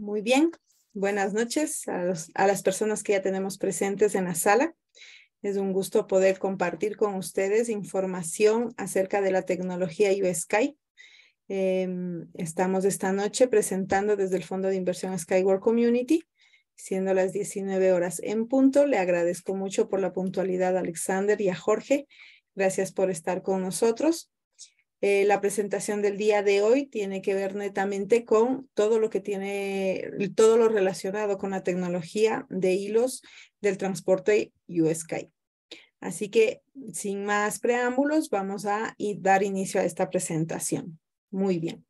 Muy bien, buenas noches a, las personas que ya tenemos presentes en la sala. Es un gusto poder compartir con ustedes información acerca de la tecnología USky. Sky. Em, estamos esta noche presentando desde el Fondo de Inversión Skyward Community, siendo las 19 horas en punto. Le agradezco mucho por la puntualidad a Alexander y a Jorge. Gracias por estar con nosotros. Eh, la presentación del día de hoy tiene que ver netamente con todo lo que tiene, todo lo relacionado con la tecnología de hilos del transporte Sky. Así que sin más preámbulos, vamos a dar inicio a esta presentación. Muy bien.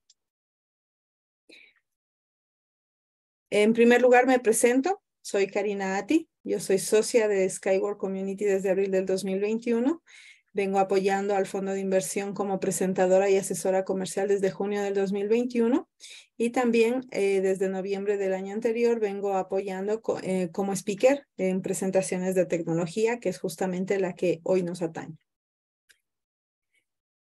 En primer lugar, me presento. Soy Karina Ati. Yo soy socia de Skyward Community desde abril del 2021 Vengo apoyando al fondo de inversión como presentadora y asesora comercial desde junio del 2021 y también eh, desde noviembre del año anterior vengo apoyando eh, como speaker en presentaciones de tecnología, que es justamente la que hoy nos atañe.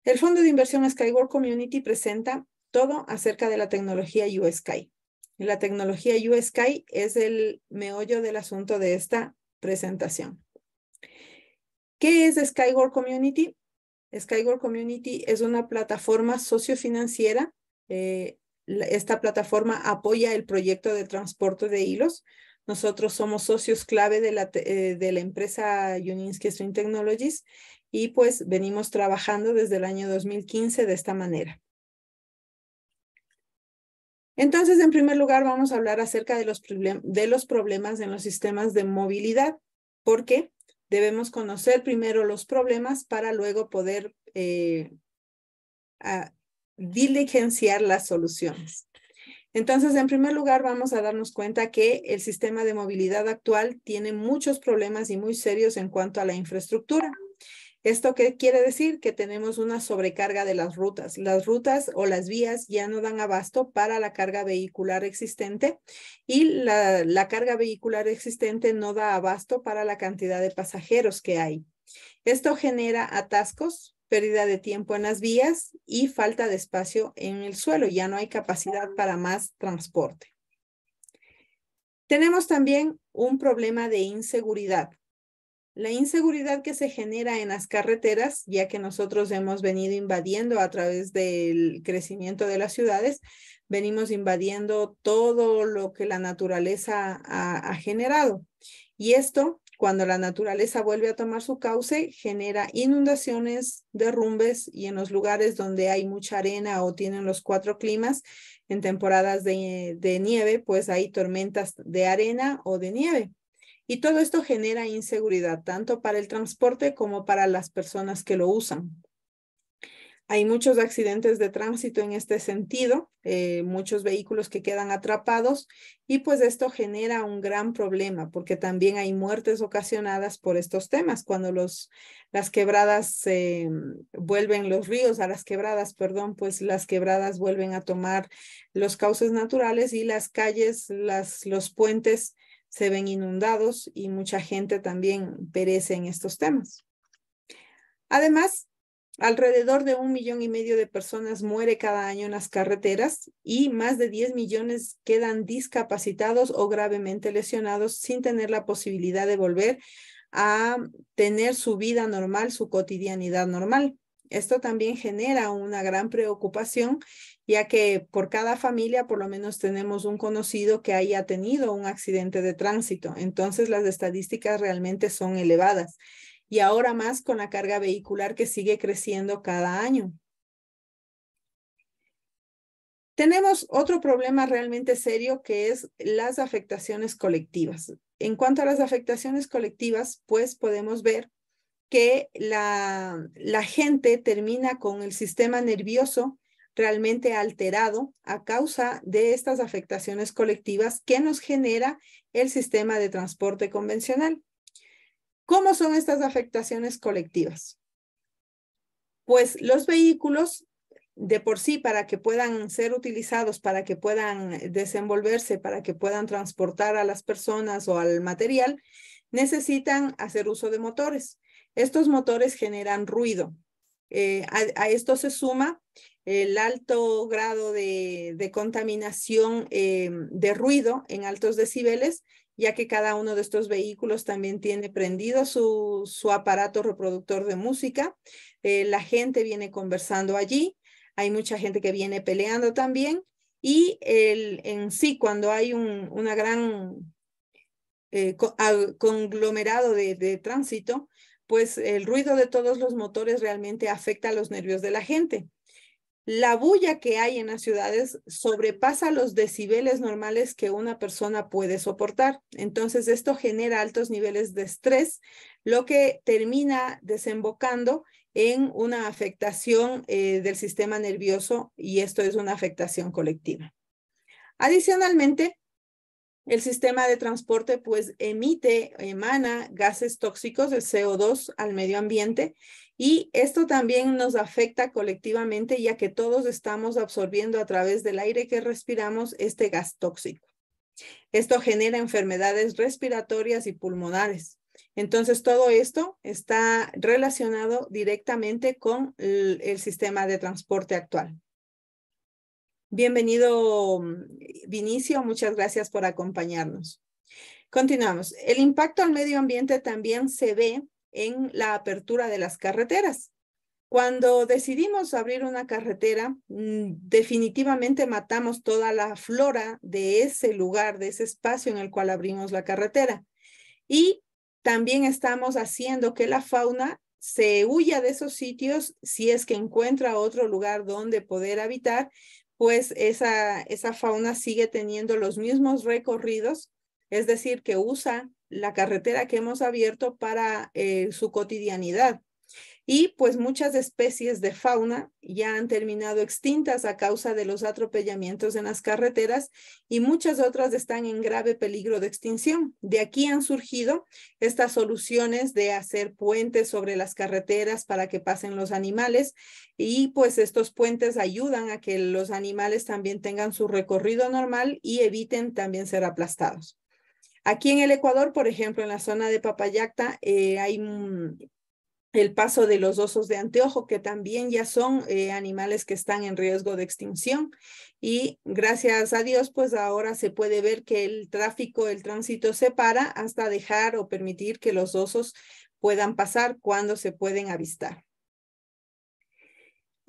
El fondo de inversión Skyward Community presenta todo acerca de la tecnología USky. La tecnología Sky es el meollo del asunto de esta presentación. ¿Qué es Skyward Community? Skyward Community es una plataforma sociofinanciera. Eh, esta plataforma apoya el proyecto de transporte de hilos. Nosotros somos socios clave de la, eh, de la empresa Uninsky Technologies y pues venimos trabajando desde el año 2015 de esta manera. Entonces, en primer lugar, vamos a hablar acerca de los, de los problemas en los sistemas de movilidad. ¿Por qué? Debemos conocer primero los problemas para luego poder eh, diligenciar las soluciones. Entonces, en primer lugar, vamos a darnos cuenta que el sistema de movilidad actual tiene muchos problemas y muy serios en cuanto a la infraestructura. ¿Esto qué quiere decir? Que tenemos una sobrecarga de las rutas. Las rutas o las vías ya no dan abasto para la carga vehicular existente y la, la carga vehicular existente no da abasto para la cantidad de pasajeros que hay. Esto genera atascos, pérdida de tiempo en las vías y falta de espacio en el suelo. Ya no hay capacidad para más transporte. Tenemos también un problema de inseguridad. La inseguridad que se genera en las carreteras, ya que nosotros hemos venido invadiendo a través del crecimiento de las ciudades, venimos invadiendo todo lo que la naturaleza ha, generado. Y esto, cuando la naturaleza vuelve a tomar su cauce, genera inundaciones, derrumbes y en los lugares donde hay mucha arena o tienen los cuatro climas, en temporadas de nieve, pues hay tormentas de arena o de nieve. Y todo esto genera inseguridad tanto para el transporte como para las personas que lo usan. Hay muchos accidentes de tránsito en este sentido, eh, muchos vehículos que quedan atrapados y pues esto genera un gran problema porque también hay muertes ocasionadas por estos temas cuando los, las quebradas mm, vuelven los ríos a las quebradas, perdón, pues las quebradas vuelven a tomar los cauces naturales y las calles, las, los puentes se ven inundados y mucha gente también perece en estos temas. Además, alrededor de un millón y medio de personas muere cada año en las carreteras y más de 10 millones quedan discapacitados o gravemente lesionados sin tener la posibilidad de volver a tener su vida normal, su cotidianidad normal. Esto también genera una gran preocupación, ya que por cada familia por lo menos tenemos un conocido que haya tenido un accidente de tránsito. Entonces las estadísticas realmente son elevadas. Y ahora más con la carga vehicular que sigue creciendo cada año. Tenemos otro problema realmente serio que es las afectaciones colectivas. En cuanto a las afectaciones colectivas, pues podemos ver que la, la gente termina con el sistema nervioso realmente alterado a causa de estas afectaciones colectivas que nos genera el sistema de transporte convencional. ¿Cómo son estas afectaciones colectivas? Pues los vehículos de por sí para que puedan ser utilizados, para que puedan desenvolverse, para que puedan transportar a las personas o al material, necesitan hacer uso de motores. Estos motores generan ruido. Eh, a, esto se suma el alto grado de, contaminación eh, de ruido en altos decibeles, ya que cada uno de estos vehículos también tiene prendido su, aparato reproductor de música. Eh, la gente viene conversando allí, hay mucha gente que viene peleando también y en sí cuando hay un, una gran conglomerado de, tránsito, pues el ruido de todos los motores realmente afecta a los nervios de la gente. La bulla que hay en las ciudades sobrepasa los decibeles normales que una persona puede soportar. Entonces, esto genera altos niveles de estrés, lo que termina desembocando en una afectación eh, del sistema nervioso y esto es una afectación colectiva. Adicionalmente, el sistema de transporte pues emite, emana gases tóxicos, el CO2 al medio ambiente y esto también nos afecta colectivamente ya que todos estamos absorbiendo a través del aire que respiramos este gas tóxico. Esto genera enfermedades respiratorias y pulmonares. Entonces, todo esto está relacionado directamente con el sistema de transporte actual. Bienvenido, mm, Vinicio. Muchas gracias por acompañarnos. Continuamos. El impacto al medio ambiente también se ve en la apertura de las carreteras. Cuando decidimos abrir una carretera, mm, definitivamente matamos toda la flora de ese lugar, de ese espacio en el cual abrimos la carretera. Y también estamos haciendo que la fauna se huya de esos sitios si es que encuentra otro lugar donde poder habitar, pues esa, esa fauna sigue teniendo los mismos recorridos, es decir, que usa la carretera que hemos abierto para eh, su cotidianidad y pues muchas especies de fauna ya han terminado extintas a causa de los atropellamientos en las carreteras y muchas otras están en grave peligro de extinción. De aquí han surgido estas soluciones de hacer puentes sobre las carreteras para que pasen los animales y pues estos puentes ayudan a que los animales también tengan su recorrido normal y eviten también ser aplastados. Aquí en el Ecuador, por ejemplo, en la zona de Papayacta, eh, hay el paso de los osos de anteojo, que también ya son eh, animales que están en riesgo de extinción. Y gracias a Dios, pues ahora se puede ver que el tráfico, el tránsito se para hasta dejar o permitir que los osos puedan pasar cuando se pueden avistar.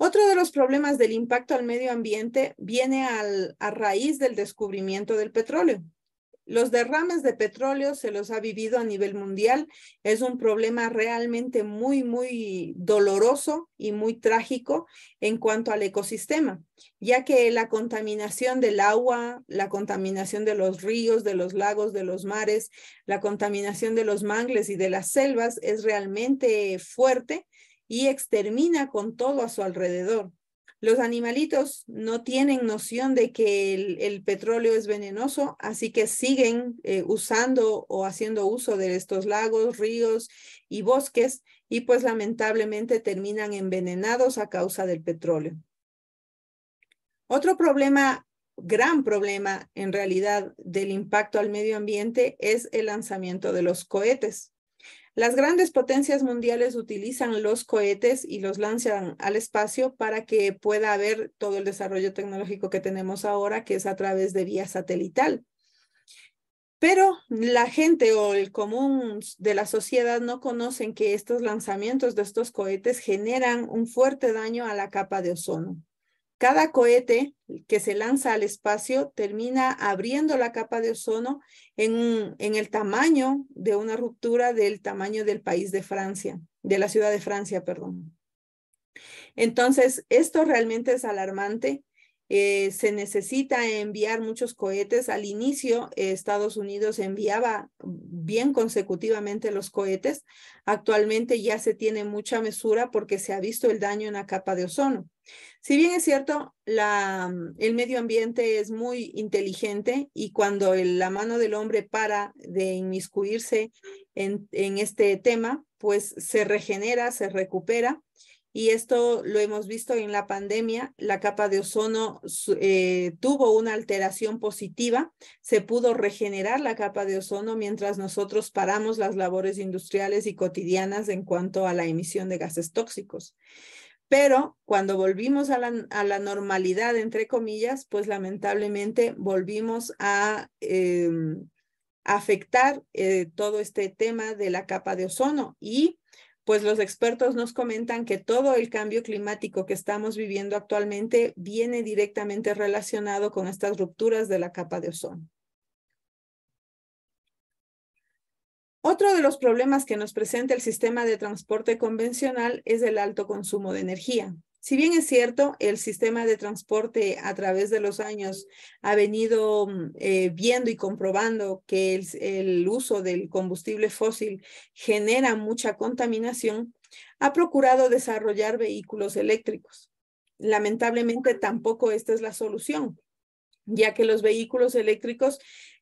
Otro de los problemas del impacto al medio ambiente viene a raíz del descubrimiento del petróleo. Los derrames de petróleo se los ha vivido a nivel mundial. Es un problema realmente muy, muy doloroso y muy trágico en cuanto al ecosistema, ya que la contaminación del agua, la contaminación de los ríos, de los lagos, de los mares, la contaminación de los mangles y de las selvas es realmente fuerte y extermina con todo a su alrededor. Los animalitos no tienen noción de que el, petróleo es venenoso, así que siguen eh, usando o haciendo uso de estos lagos, ríos y bosques y pues lamentablemente terminan envenenados a causa del petróleo. Otro problema, gran problema en realidad del impacto al medio ambiente es el lanzamiento de los cohetes. Las grandes potencias mundiales utilizan los cohetes y los lanzan al espacio para que pueda haber todo el desarrollo tecnológico que tenemos ahora, que es a través de vía satelital. Pero la gente o el común de la sociedad no conocen que estos lanzamientos de estos cohetes generan un fuerte daño a la capa de ozono. Cada cohete que se lanza al espacio termina abriendo la capa de ozono en, el tamaño de una ruptura del tamaño del país de Francia, de la ciudad de Francia, perdón. Entonces, esto realmente es alarmante. Eh, se necesita enviar muchos cohetes. Al inicio, Estados Unidos enviaba bien consecutivamente los cohetes. Actualmente ya se tiene mucha mesura porque se ha visto el daño en la capa de ozono. Si bien es cierto, mm, el medio ambiente es muy inteligente y cuando la mano del hombre para de inmiscuirse en, este tema, pues se regenera, se recupera y esto lo hemos visto en la pandemia, la capa de ozono eh, tuvo una alteración positiva, se pudo regenerar la capa de ozono mientras nosotros paramos las labores industriales y cotidianas en cuanto a la emisión de gases tóxicos. Pero cuando volvimos a la, normalidad, entre comillas, pues lamentablemente volvimos a em, afectar eh, todo este tema de la capa de ozono y pues los expertos nos comentan que todo el cambio climático que estamos viviendo actualmente viene directamente relacionado con estas rupturas de la capa de ozono. Otro de los problemas que nos presenta el sistema de transporte convencional es el alto consumo de energía. Si bien es cierto, el sistema de transporte a través de los años ha venido mm, eh, viendo y comprobando que el uso del combustible fósil genera mucha contaminación, ha procurado desarrollar vehículos eléctricos. Lamentablemente tampoco esta es la solución, ya que los vehículos eléctricos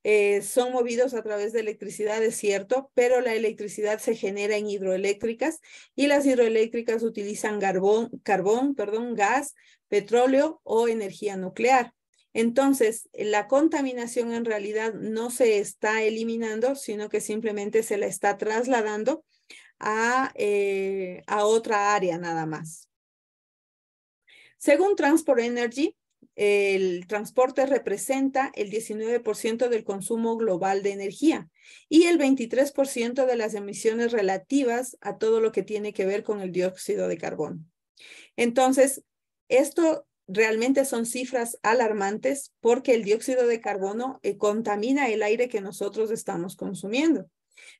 eh, son movidos a través de electricidad, es cierto, pero la electricidad se genera en hidroeléctricas y las hidroeléctricas utilizan carbón, perdón, gas, petróleo o energía nuclear. Entonces, la contaminación en realidad no se está eliminando, sino que simplemente se la está trasladando a, eh, a otra área nada más. Según Transport Energy, el transporte representa el 19% del consumo global de energía y el 23% de las emisiones relativas a todo lo que tiene que ver con el dióxido de carbono. Entonces, esto realmente son cifras alarmantes porque el dióxido de carbono eh, contamina el aire que nosotros estamos consumiendo.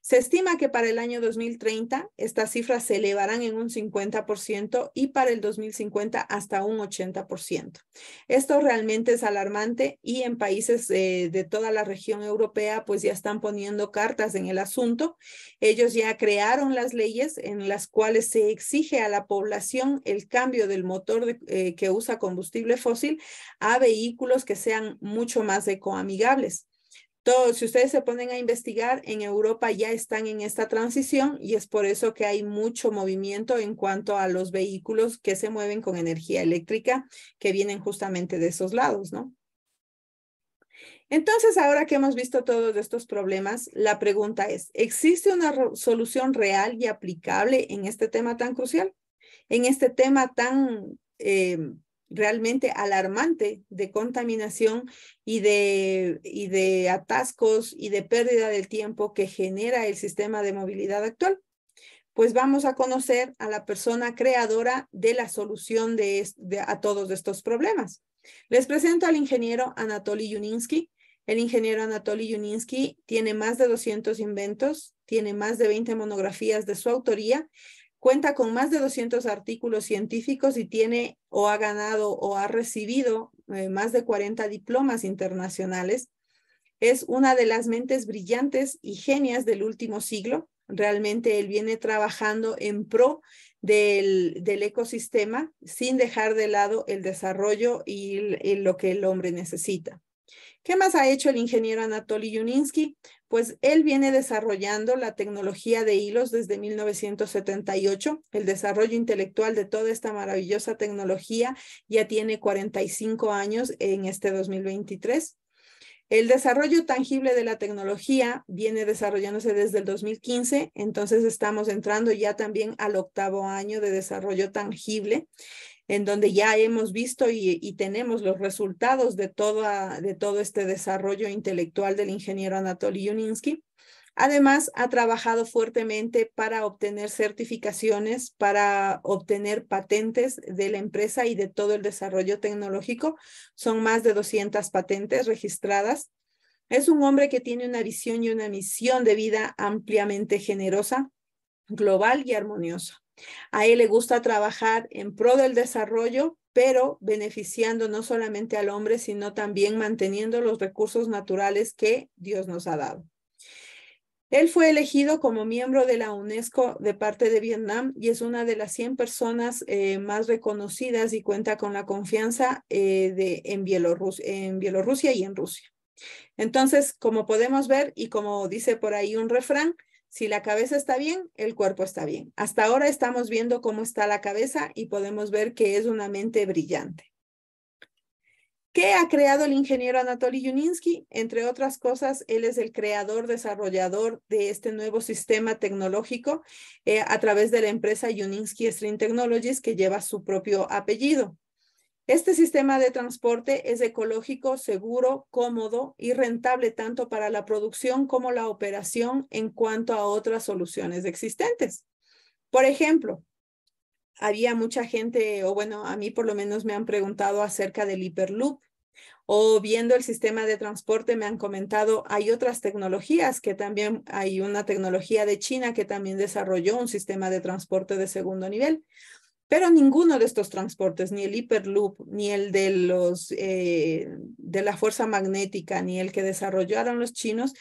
Se estima que para el año 2030 estas cifras se elevarán en un 50% y para el 2050 hasta un 80%. Esto realmente es alarmante y en países de, toda la región europea pues ya están poniendo cartas en el asunto. Ellos ya crearon las leyes en las cuales se exige a la población el cambio del motor eh, que usa combustible fósil a vehículos que sean mucho más ecoamigables si ustedes se ponen a investigar, en Europa ya están en esta transición y es por eso que hay mucho movimiento en cuanto a los vehículos que se mueven con energía eléctrica que vienen justamente de esos lados, ¿no? Entonces, ahora que hemos visto todos estos problemas, la pregunta es, ¿existe una solución real y aplicable en este tema tan crucial? En este tema tan em, realmente alarmante de contaminación y de, y de atascos y de pérdida del tiempo que genera el sistema de movilidad actual. Pues vamos a conocer a la persona creadora de la solución de, a todos estos problemas. Les presento al ingeniero Anatoly Yuninsky. El ingeniero Anatoly Yuninsky tiene más de 200 inventos, tiene más de 20 monografías de su autoría Cuenta con más de 200 artículos científicos y tiene o ha ganado o ha recibido eh, más de 40 diplomas internacionales. Es una de las mentes brillantes y genias del último siglo. Realmente él viene trabajando en pro del, del ecosistema sin dejar de lado el desarrollo y, y lo que el hombre necesita. ¿Qué más ha hecho el ingeniero Anatoly Yuninsky? pues él viene desarrollando la tecnología de hilos desde 1978. El desarrollo intelectual de toda esta maravillosa tecnología ya tiene 45 años en este 2023. El desarrollo tangible de la tecnología viene desarrollándose desde el 2015, entonces estamos entrando ya también al octavo año de desarrollo tangible en donde ya hemos visto y, tenemos los resultados de, toda, de todo este desarrollo intelectual del ingeniero Anatoly Yuninsky. Además, ha trabajado fuertemente para obtener certificaciones, para obtener patentes de la empresa y de todo el desarrollo tecnológico. Son más de 200 patentes registradas. Es un hombre que tiene una visión y una misión de vida ampliamente generosa, global y armoniosa. A él le gusta trabajar en pro del desarrollo, pero beneficiando no solamente al hombre, sino también manteniendo los recursos naturales que Dios nos ha dado. Él fue elegido como miembro de la UNESCO de parte de Vietnam y es una de las 100 personas eh, más reconocidas y cuenta con la confianza eh, en Bielorrusia y en Rusia. Entonces, como podemos ver y como dice por ahí un refrán, si la cabeza está bien, el cuerpo está bien. Hasta ahora estamos viendo cómo está la cabeza y podemos ver que es una mente brillante. ¿Qué ha creado el ingeniero Anatoly Yuninsky? Entre otras cosas, él es el creador, desarrollador de este nuevo sistema tecnológico eh, a través de la empresa Yuninsky String Technologies que lleva su propio apellido. Este sistema de transporte es ecológico, seguro, cómodo y rentable tanto para la producción como la operación en cuanto a otras soluciones existentes. Por ejemplo, había mucha gente, o bueno, a mí por lo menos me han preguntado acerca del hiperloop o viendo el sistema de transporte me han comentado, hay otras tecnologías que también, hay una tecnología de China que también desarrolló un sistema de transporte de segundo nivel. Pero ninguno de estos transportes, ni el hiperloop, ni el de, los, eh, de la fuerza magnética, ni el que desarrollaron los chinos,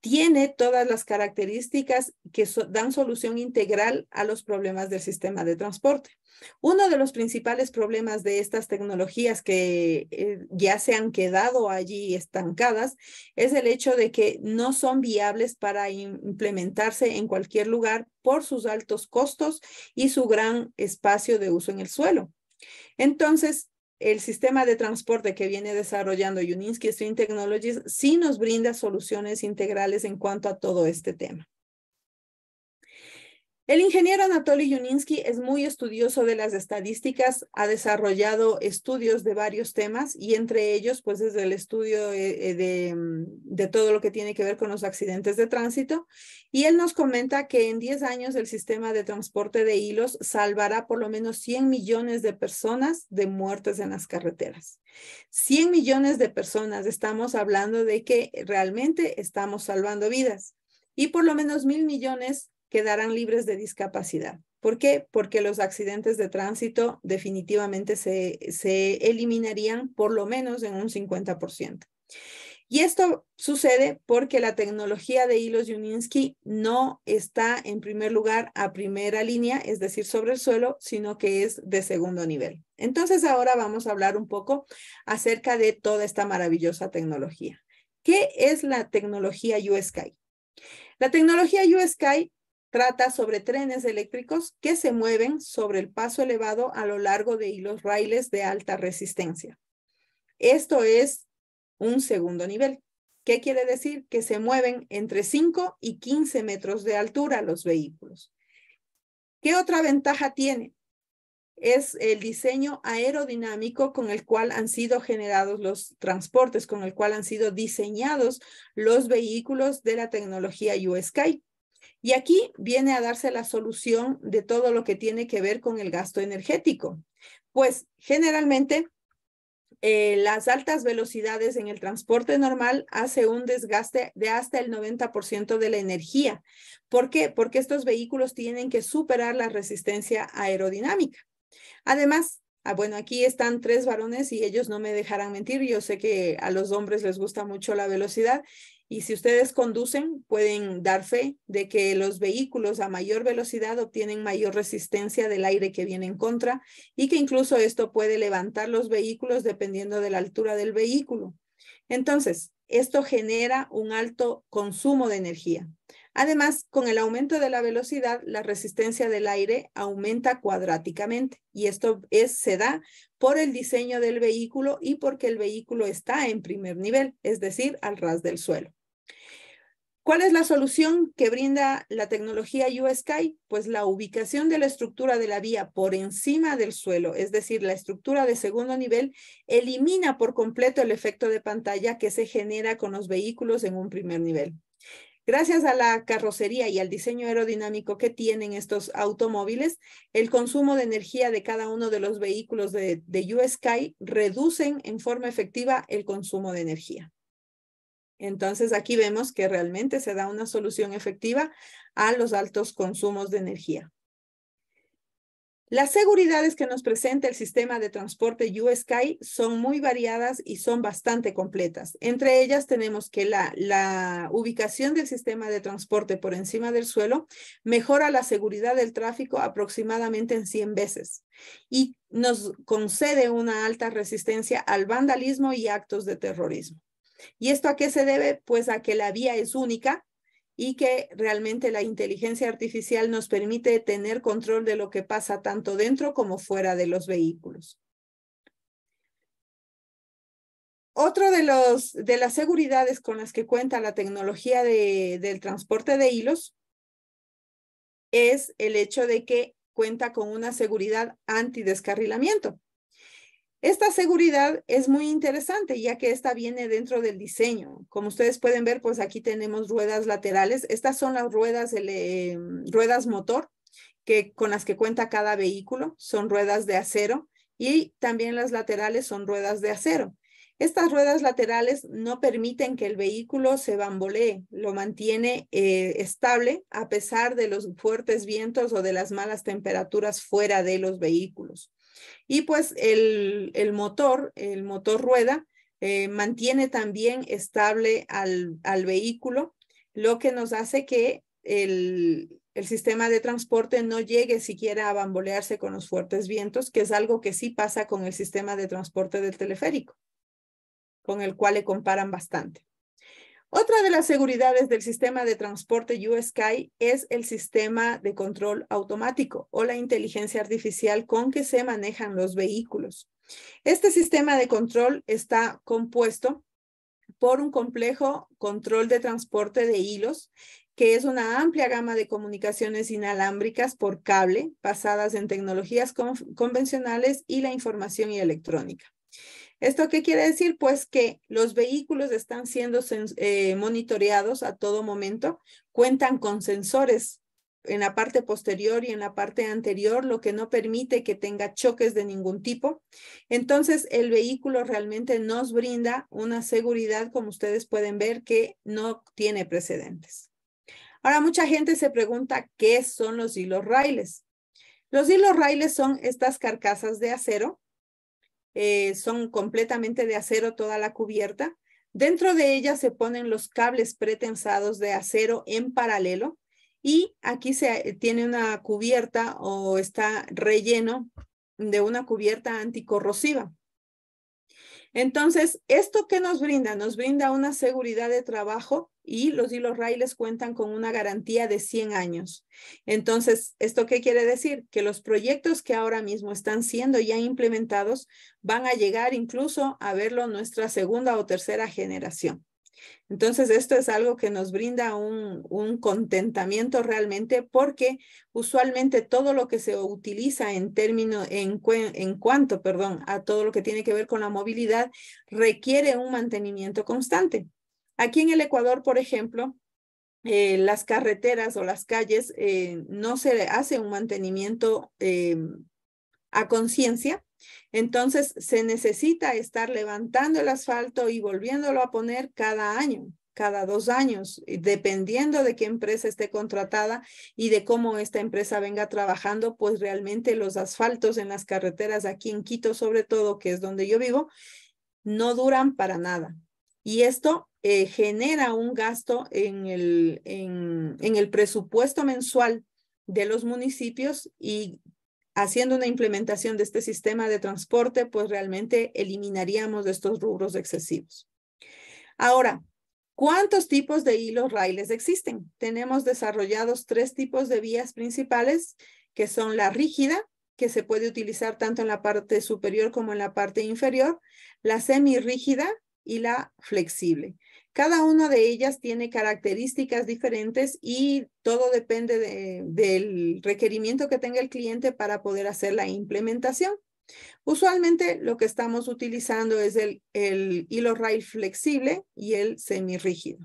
tiene todas las características que dan solución integral a los problemas del sistema de transporte. Uno de los principales problemas de estas tecnologías que eh, ya se han quedado allí estancadas es el hecho de que no son viables para implementarse en cualquier lugar por sus altos costos y su gran espacio de uso en el suelo. Entonces, el sistema de transporte que viene desarrollando Uninsky Stream Technologies sí nos brinda soluciones integrales en cuanto a todo este tema. El ingeniero Anatoly Yuninsky es muy estudioso de las estadísticas, ha desarrollado estudios de varios temas y entre ellos, pues desde el estudio eh, eh, de, mm, de, todo lo que tiene que ver con los accidentes de tránsito. Y él nos comenta que en 10 años el sistema de transporte de hilos salvará por lo menos 100 millones de personas de muertes en las carreteras. 100 millones de personas, estamos hablando de que realmente estamos salvando vidas. Y por lo menos mil millones quedarán libres de discapacidad. ¿Por qué? Porque los accidentes de tránsito definitivamente se, se eliminarían por lo menos en un 50%. Y esto sucede porque la tecnología de hilos Yuninski no está en primer lugar a primera línea, es decir, sobre el suelo, sino que es de segundo nivel. Entonces ahora vamos a hablar un poco acerca de toda esta maravillosa tecnología. ¿Qué es la tecnología USky? La tecnología USky Trata sobre trenes eléctricos que se mueven sobre el paso elevado a lo largo de hilos raíles de alta resistencia. Esto es un segundo nivel. ¿Qué quiere decir? Que se mueven entre 5 y 15 metros de altura los vehículos. ¿Qué otra ventaja tiene? Es el diseño aerodinámico con el cual han sido generados los transportes, con el cual han sido diseñados los vehículos de la tecnología USky. Y aquí viene a darse la solución de todo lo que tiene que ver con el gasto energético. Pues generalmente eh, las altas velocidades en el transporte normal hace un desgaste de hasta el 90% de la energía. ¿Por qué? Porque estos vehículos tienen que superar la resistencia aerodinámica. Además, ah, bueno, aquí están tres varones y ellos no me dejarán mentir. Yo sé que a los hombres les gusta mucho la velocidad y si ustedes conducen, pueden dar fe de que los vehículos a mayor velocidad obtienen mayor resistencia del aire que viene en contra y que incluso esto puede levantar los vehículos dependiendo de la altura del vehículo. Entonces, esto genera un alto consumo de energía. Además, con el aumento de la velocidad, la resistencia del aire aumenta cuadráticamente y esto es, se da por el diseño del vehículo y porque el vehículo está en primer nivel, es decir, al ras del suelo. ¿Cuál es la solución que brinda la tecnología U-Sky? Pues la ubicación de la estructura de la vía por encima del suelo, es decir, la estructura de segundo nivel, elimina por completo el efecto de pantalla que se genera con los vehículos en un primer nivel. Gracias a la carrocería y al diseño aerodinámico que tienen estos automóviles, el consumo de energía de cada uno de los vehículos de, de sky reducen en forma efectiva el consumo de energía. Entonces aquí vemos que realmente se da una solución efectiva a los altos consumos de energía. Las seguridades que nos presenta el sistema de transporte USky son muy variadas y son bastante completas. Entre ellas tenemos que la, la, ubicación del sistema de transporte por encima del suelo mejora la seguridad del tráfico aproximadamente en 100 veces y nos concede una alta resistencia al vandalismo y actos de terrorismo. ¿Y esto a qué se debe? Pues a que la vía es única y que realmente la inteligencia artificial nos permite tener control de lo que pasa tanto dentro como fuera de los vehículos. Otro de, las seguridades con las que cuenta la tecnología del transporte de hilos es el hecho de que cuenta con una seguridad antidescarrilamiento. Esta seguridad es muy interesante, ya que esta viene dentro del diseño. Como ustedes pueden ver, pues aquí tenemos ruedas laterales. Estas son las ruedas, mm, ruedas motor que, con las que cuenta cada vehículo. Son ruedas de acero y también las laterales son ruedas de acero. Estas ruedas laterales no permiten que el vehículo se bambolee, lo mantiene eh, estable a pesar de los fuertes vientos o de las malas temperaturas fuera de los vehículos. Y pues el, motor, el motor rueda, eh, mantiene también estable al, vehículo, lo que nos hace que el sistema de transporte no llegue siquiera a bambolearse con los fuertes vientos, que es algo que sí pasa con el sistema de transporte del teleférico, con el cual le comparan bastante. Otra de las seguridades del sistema de transporte USKY es el sistema de control automático o la inteligencia artificial con que se manejan los vehículos. Este sistema de control está compuesto por un complejo control de transporte de hilos, que es una amplia gama de comunicaciones inalámbricas por cable basadas en tecnologías convencionales y la información y electrónica. ¿Esto qué quiere decir? Pues que los vehículos están siendo eh, monitoreados a todo momento, cuentan con sensores en la parte posterior y en la parte anterior, lo que no permite que tenga choques de ningún tipo. Entonces, el vehículo realmente nos brinda una seguridad, como ustedes pueden ver, que no tiene precedentes. Ahora, mucha gente se pregunta qué son los hilos raíles. Los hilos raíles son estas carcasas de acero eh, son completamente de acero toda la cubierta. Dentro de ella se ponen los cables pretensados de acero en paralelo y aquí se tiene una cubierta o está relleno de una cubierta anticorrosiva. Entonces, ¿esto qué nos brinda? Nos brinda una seguridad de trabajo y los hilos raíles cuentan con una garantía de 100 años. Entonces, ¿esto qué quiere decir? Que los proyectos que ahora mismo están siendo ya implementados van a llegar incluso a verlo nuestra segunda o tercera generación. Entonces, esto es algo que nos brinda un, contentamiento realmente porque usualmente todo lo que se utiliza en término, en, en cuanto, perdón, a todo lo que tiene que ver con la movilidad requiere un mantenimiento constante. Aquí en el Ecuador, por ejemplo, eh, las carreteras o las calles eh, no se hace un mantenimiento eh, a conciencia, entonces, se necesita estar levantando el asfalto y volviéndolo a poner cada año cada dos años, dependiendo de qué empresa esté contratada y de cómo esta empresa venga trabajando, pues realmente los asfaltos en las carreteras aquí en Quito, sobre todo, que es donde yo vivo, no duran para nada. Y esto eh, genera un gasto en el, en el presupuesto mensual de los municipios y haciendo una implementación de este sistema de transporte, pues realmente eliminaríamos estos rubros excesivos. Ahora, ¿cuántos tipos de hilos raíles existen? Tenemos desarrollados tres tipos de vías principales, que son la rígida, que se puede utilizar tanto en la parte superior como en la parte inferior, la semirrígida y la flexible. Cada una de ellas tiene características diferentes y todo depende del requerimiento que tenga el cliente para poder hacer la implementación. Usualmente lo que estamos utilizando es el, el hilo rail flexible y el semirrígido.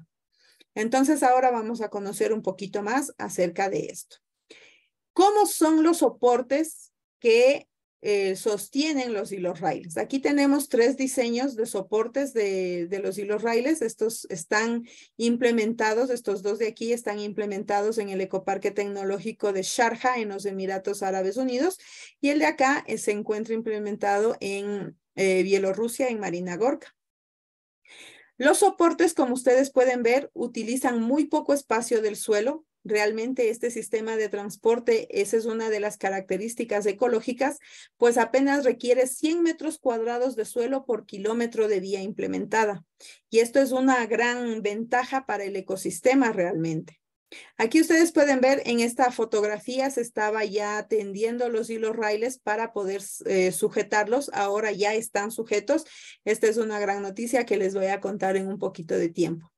Entonces ahora vamos a conocer un poquito más acerca de esto. ¿Cómo son los soportes que eh, sostienen los hilos raíles. Aquí tenemos tres diseños de soportes de, de, los hilos raíles. Estos están implementados, estos dos de aquí están implementados en el Ecoparque Tecnológico de Sharjah en los Emiratos Árabes Unidos y el de acá eh, se encuentra implementado en eh, Bielorrusia, en Marina Gorka. Los soportes, como ustedes pueden ver, utilizan muy poco espacio del suelo, realmente este sistema de transporte, esa es una de las características ecológicas, pues apenas requiere 100 metros cuadrados de suelo por kilómetro de vía implementada. Y esto es una gran ventaja para el ecosistema realmente. Aquí ustedes pueden ver en esta fotografía se estaba ya tendiendo los hilos raíles para poder eh, sujetarlos. Ahora ya están sujetos. Esta es una gran noticia que les voy a contar en un poquito de tiempo.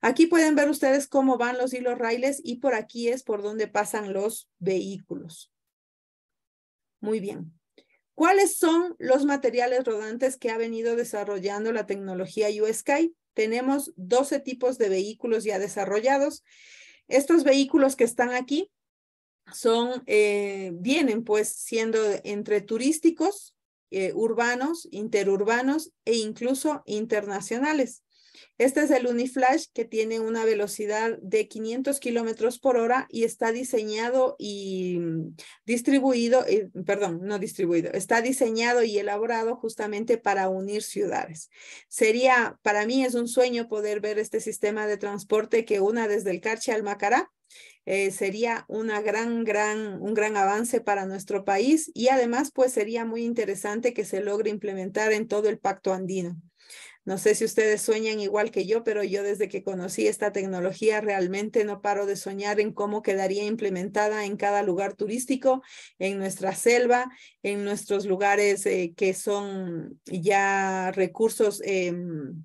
Aquí pueden ver ustedes cómo van los hilos raíles y por aquí es por donde pasan los vehículos. Muy bien. ¿Cuáles son los materiales rodantes que ha venido desarrollando la tecnología USky? Tenemos 12 tipos de vehículos ya desarrollados. Estos vehículos que están aquí son, eh, vienen pues siendo entre turísticos, eh, urbanos, interurbanos e incluso internacionales. Este es el Uniflash que tiene una velocidad de 500 kilómetros por hora y está diseñado y mm, distribuido, eh, perdón, no distribuido, está diseñado y elaborado justamente para unir ciudades. Sería, para mí es un sueño poder ver este sistema de transporte que una desde el Carche al Macará. Eh, sería una gran, gran, un gran avance para nuestro país y además pues sería muy interesante que se logre implementar en todo el pacto andino. No sé si ustedes sueñan igual que yo, pero yo desde que conocí esta tecnología realmente no paro de soñar en cómo quedaría implementada en cada lugar turístico, en nuestra selva, en nuestros lugares eh, que son ya recursos. Em,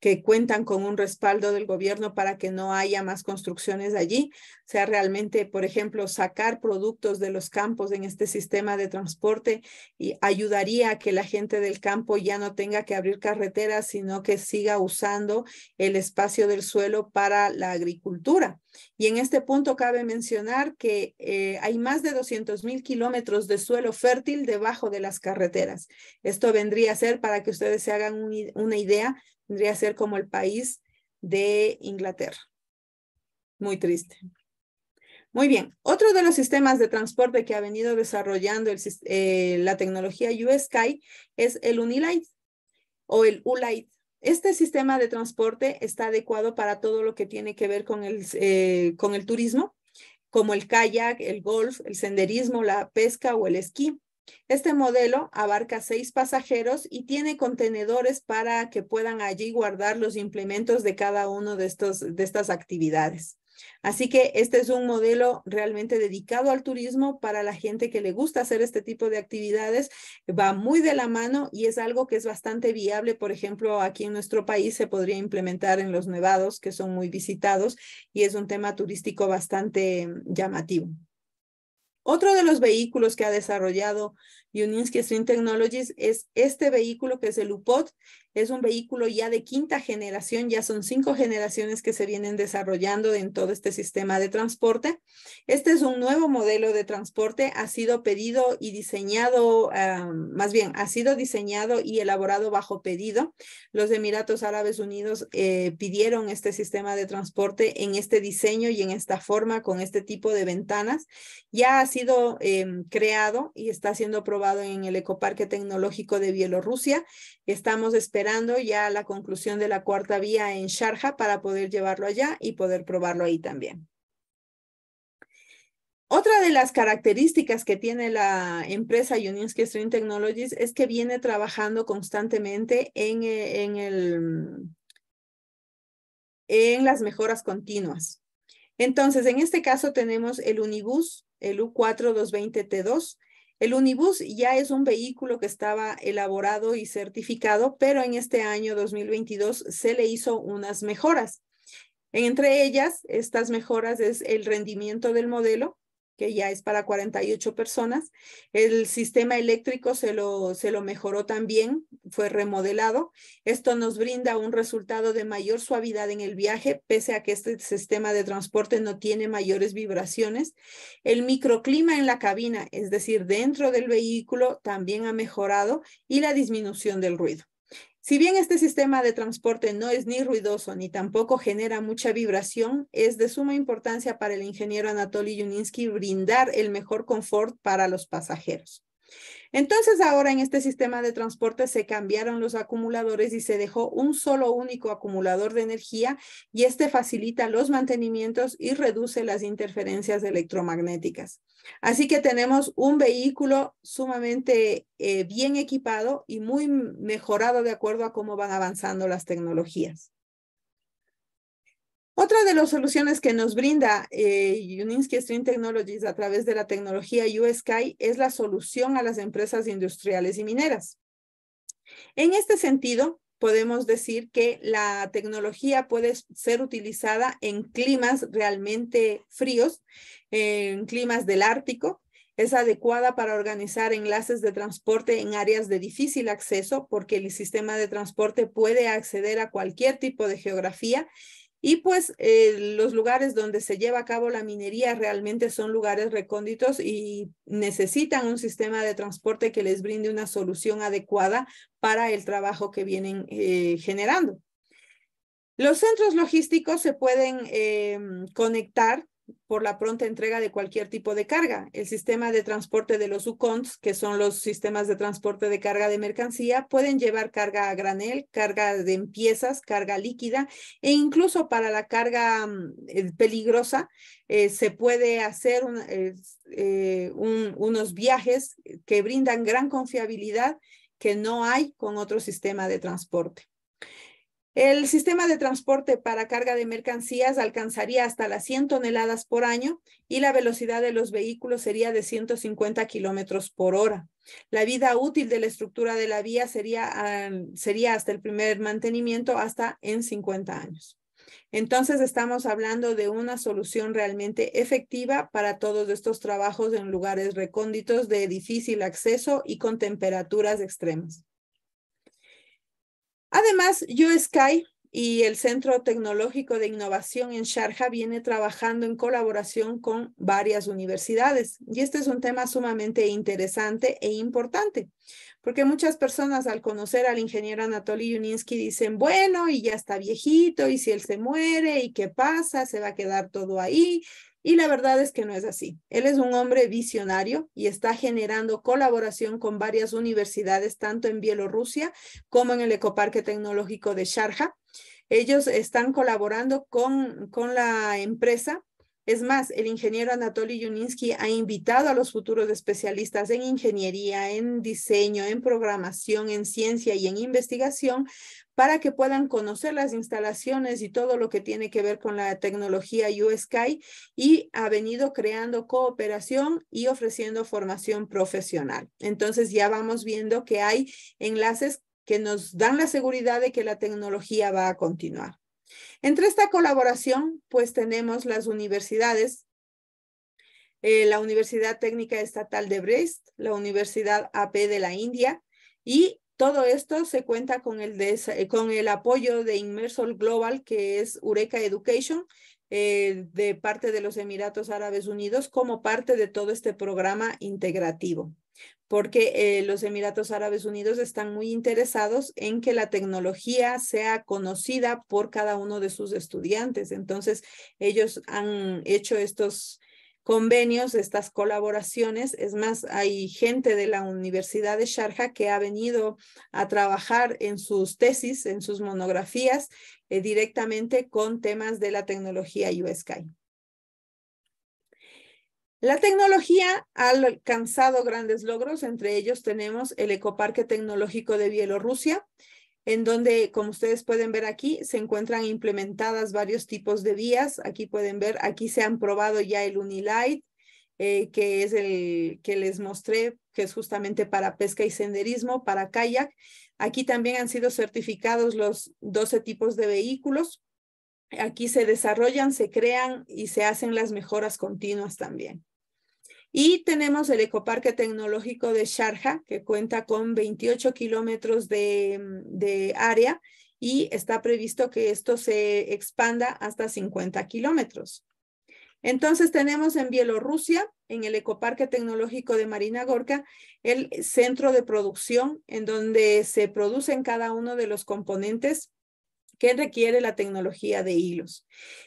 que cuentan con un respaldo del gobierno para que no haya más construcciones allí. sea, realmente, por ejemplo, sacar productos de los campos en este sistema de transporte y ayudaría a que la gente del campo ya no tenga que abrir carreteras, sino que siga usando el espacio del suelo para la agricultura. Y en este punto cabe mencionar que eh, hay más de 200.000 mil kilómetros de suelo fértil debajo de las carreteras. Esto vendría a ser, para que ustedes se hagan una idea, vendría a ser como el país de Inglaterra. Muy triste. Muy bien, otro de los sistemas de transporte que ha venido desarrollando eh, la tecnología Sky es el Unilight o el Ulight este sistema de transporte está adecuado para todo lo que tiene que ver eh, con el, turismo, como el kayak, el golf, el senderismo, la pesca o el esquí. Este modelo abarca seis pasajeros y tiene contenedores para que puedan allí guardar los implementos de cada uno de, estos, de estas actividades. Así que este es un modelo realmente dedicado al turismo para la gente que le gusta hacer este tipo de actividades. Va muy de la mano y es algo que es bastante viable. Por ejemplo, aquí en nuestro país se podría implementar en los nevados, que son muy visitados y es un tema turístico bastante mm, llamativo. Otro de los vehículos que ha desarrollado Uninsky Stream Technologies es este vehículo que es el UPOT, es un vehículo ya de quinta generación, ya son cinco generaciones que se vienen desarrollando en todo este sistema de transporte. Este es un nuevo modelo de transporte, ha sido pedido y diseñado, ah, más bien, ha sido diseñado y elaborado bajo pedido. Los Emiratos Árabes Unidos eh, pidieron este sistema de transporte en este diseño y en esta forma, con este tipo de ventanas. Ya ha sido em, creado y está siendo probado en el Ecoparque Tecnológico de Bielorrusia Estamos esperando ya la conclusión de la cuarta vía en Sharjah para poder llevarlo allá y poder probarlo ahí también. Otra de las características que tiene la empresa Union Stream Technologies es que viene trabajando constantemente eh, en, el, en las mejoras continuas. Entonces, en este caso tenemos el Unibus, el U4220T2, el Unibus ya es un vehículo que estaba elaborado y certificado, pero en este año 2022 se le hizo unas mejoras. Entre ellas, estas mejoras es el rendimiento del modelo, que ya es para 48 personas. El sistema eléctrico se lo, se lo mejoró también, fue remodelado. Esto nos brinda un resultado de mayor suavidad en el viaje, pese a que este sistema de transporte no tiene mayores vibraciones. El microclima en la cabina, es decir, dentro del vehículo, también ha mejorado y la disminución del ruido. Si bien este sistema de transporte no es ni ruidoso ni tampoco genera mucha vibración, es de suma importancia para el ingeniero Anatoly Yuninsky brindar el mejor confort para los pasajeros. Entonces ahora en este sistema de transporte se cambiaron los acumuladores y se dejó un solo único acumulador de energía y este facilita los mantenimientos y reduce las interferencias electromagnéticas. Así que tenemos un vehículo sumamente eh, bien equipado y muy mejorado de acuerdo a cómo van avanzando las tecnologías. Otra de las soluciones que nos brinda eh, Uninsky Stream Technologies a través de la tecnología USKI es la solución a las empresas industriales y mineras. En este sentido, podemos decir que la tecnología puede ser utilizada en climas realmente fríos, en climas del Ártico. Es adecuada para organizar enlaces de transporte en áreas de difícil acceso porque el sistema de transporte puede acceder a cualquier tipo de geografía y pues eh, los lugares donde se lleva a cabo la minería realmente son lugares recónditos y necesitan un sistema de transporte que les brinde una solución adecuada para el trabajo que vienen eh, generando. Los centros logísticos se pueden em, conectar por la pronta entrega de cualquier tipo de carga. El sistema de transporte de los UCONTs, que son los sistemas de transporte de carga de mercancía, pueden llevar carga a granel, carga de piezas, carga líquida e incluso para la carga mm, eh, peligrosa eh, se puede hacer eh, unos viajes que brindan gran confiabilidad que no hay con otro sistema de transporte. El sistema de transporte para carga de mercancías alcanzaría hasta las 100 toneladas por año y la velocidad de los vehículos sería de 150 kilómetros por hora. La vida útil de la estructura de la vía sería, hasta el primer mantenimiento, hasta en 50 años. Entonces estamos hablando de una solución realmente efectiva para todos estos trabajos en lugares recónditos de difícil acceso y con temperaturas extremas. Además, USky y el Centro Tecnológico de Innovación en Sharjah viene trabajando en colaboración con varias universidades. Y este es un tema sumamente interesante e importante, porque muchas personas al conocer al ingeniero Anatoly Yuninsky dicen, bueno, y ya está viejito, y si él se muere, ¿y qué pasa? ¿Se va a quedar todo ahí? Y la verdad es que no es así. Él es un hombre visionario y está generando colaboración con varias universidades, tanto en Bielorrusia como en el Ecoparque Tecnológico de Sharjah. Ellos están colaborando con, con la empresa es más, el ingeniero Anatoly Yuninsky ha invitado a los futuros especialistas en ingeniería, en diseño, en programación, en ciencia y en investigación para que puedan conocer las instalaciones y todo lo que tiene que ver con la tecnología USky y ha venido creando cooperación y ofreciendo formación profesional. Entonces ya vamos viendo que hay enlaces que nos dan la seguridad de que la tecnología va a continuar. Entre esta colaboración, pues tenemos las universidades, eh, la Universidad Técnica Estatal de Brest, la Universidad AP de la India y todo esto se cuenta con el, con el apoyo de Inmersol Global, que es Ureca Education, eh, de parte de los Emiratos Árabes Unidos, como parte de todo este programa integrativo porque eh, los Emiratos Árabes Unidos están muy interesados en que la tecnología sea conocida por cada uno de sus estudiantes. Entonces, ellos han hecho estos convenios, estas colaboraciones. Es más, hay gente de la Universidad de Sharjah que ha venido a trabajar en sus tesis, en sus monografías, eh, directamente con temas de la tecnología USKY. La tecnología ha alcanzado grandes logros, entre ellos tenemos el Ecoparque Tecnológico de Bielorrusia, en donde, como ustedes pueden ver aquí, se encuentran implementadas varios tipos de vías. Aquí pueden ver, aquí se han probado ya el Unilight, eh, que es el que les mostré, que es justamente para pesca y senderismo, para kayak. Aquí también han sido certificados los 12 tipos de vehículos. Aquí se desarrollan, se crean y se hacen las mejoras continuas también. Y tenemos el Ecoparque Tecnológico de Sharjah, que cuenta con 28 kilómetros de, mm, de, área y está previsto que esto se expanda hasta 50 kilómetros. Entonces tenemos en Bielorrusia, en el Ecoparque Tecnológico de Marina Gorka, el centro de producción en donde se producen cada uno de los componentes que requiere la tecnología de hilos.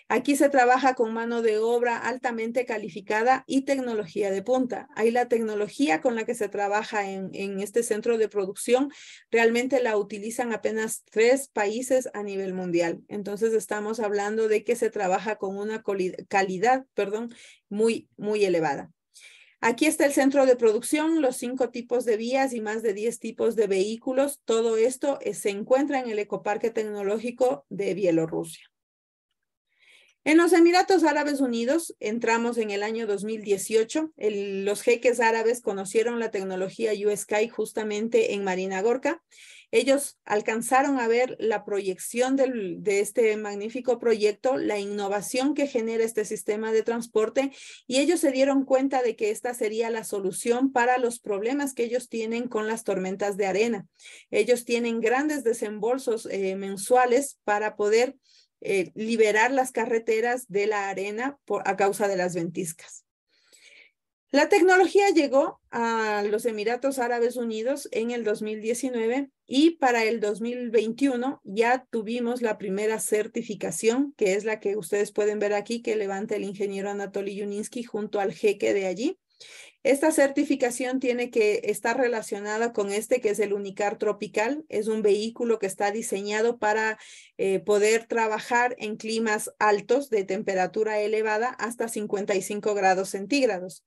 Aquí se trabaja con mano de obra altamente calificada y tecnología de punta. Hay la tecnología con la que se trabaja en, en este centro de producción realmente la utilizan apenas tres países a nivel mundial. Entonces estamos hablando de que se trabaja con una calidad, perdón, muy, muy elevada. Aquí está el centro de producción, los cinco tipos de vías y más de 10 tipos de vehículos. Todo esto eh, se encuentra en el Ecoparque Tecnológico de Bielorrusia. En los Emiratos Árabes Unidos entramos en el año 2018. los jeques árabes conocieron la tecnología USKY justamente en Marina Gorka ellos alcanzaron a ver la proyección de este magnífico proyecto, la innovación que genera este sistema de transporte y ellos se dieron cuenta de que esta sería la solución para los problemas que ellos tienen con las tormentas de arena. Ellos tienen grandes desembolsos eh, mensuales para poder eh, liberar las carreteras de la arena a causa de las ventiscas. La tecnología llegó a los Emiratos Árabes Unidos en el 2019 y para el 2021 ya tuvimos la primera certificación, que es la que ustedes pueden ver aquí, que levanta el ingeniero Anatoly Yuninsky junto al jeque de allí. Esta certificación tiene que estar relacionada con este, que es el Unicar Tropical. Es un vehículo que está diseñado para eh, poder trabajar en climas altos de temperatura elevada hasta 55 grados centígrados.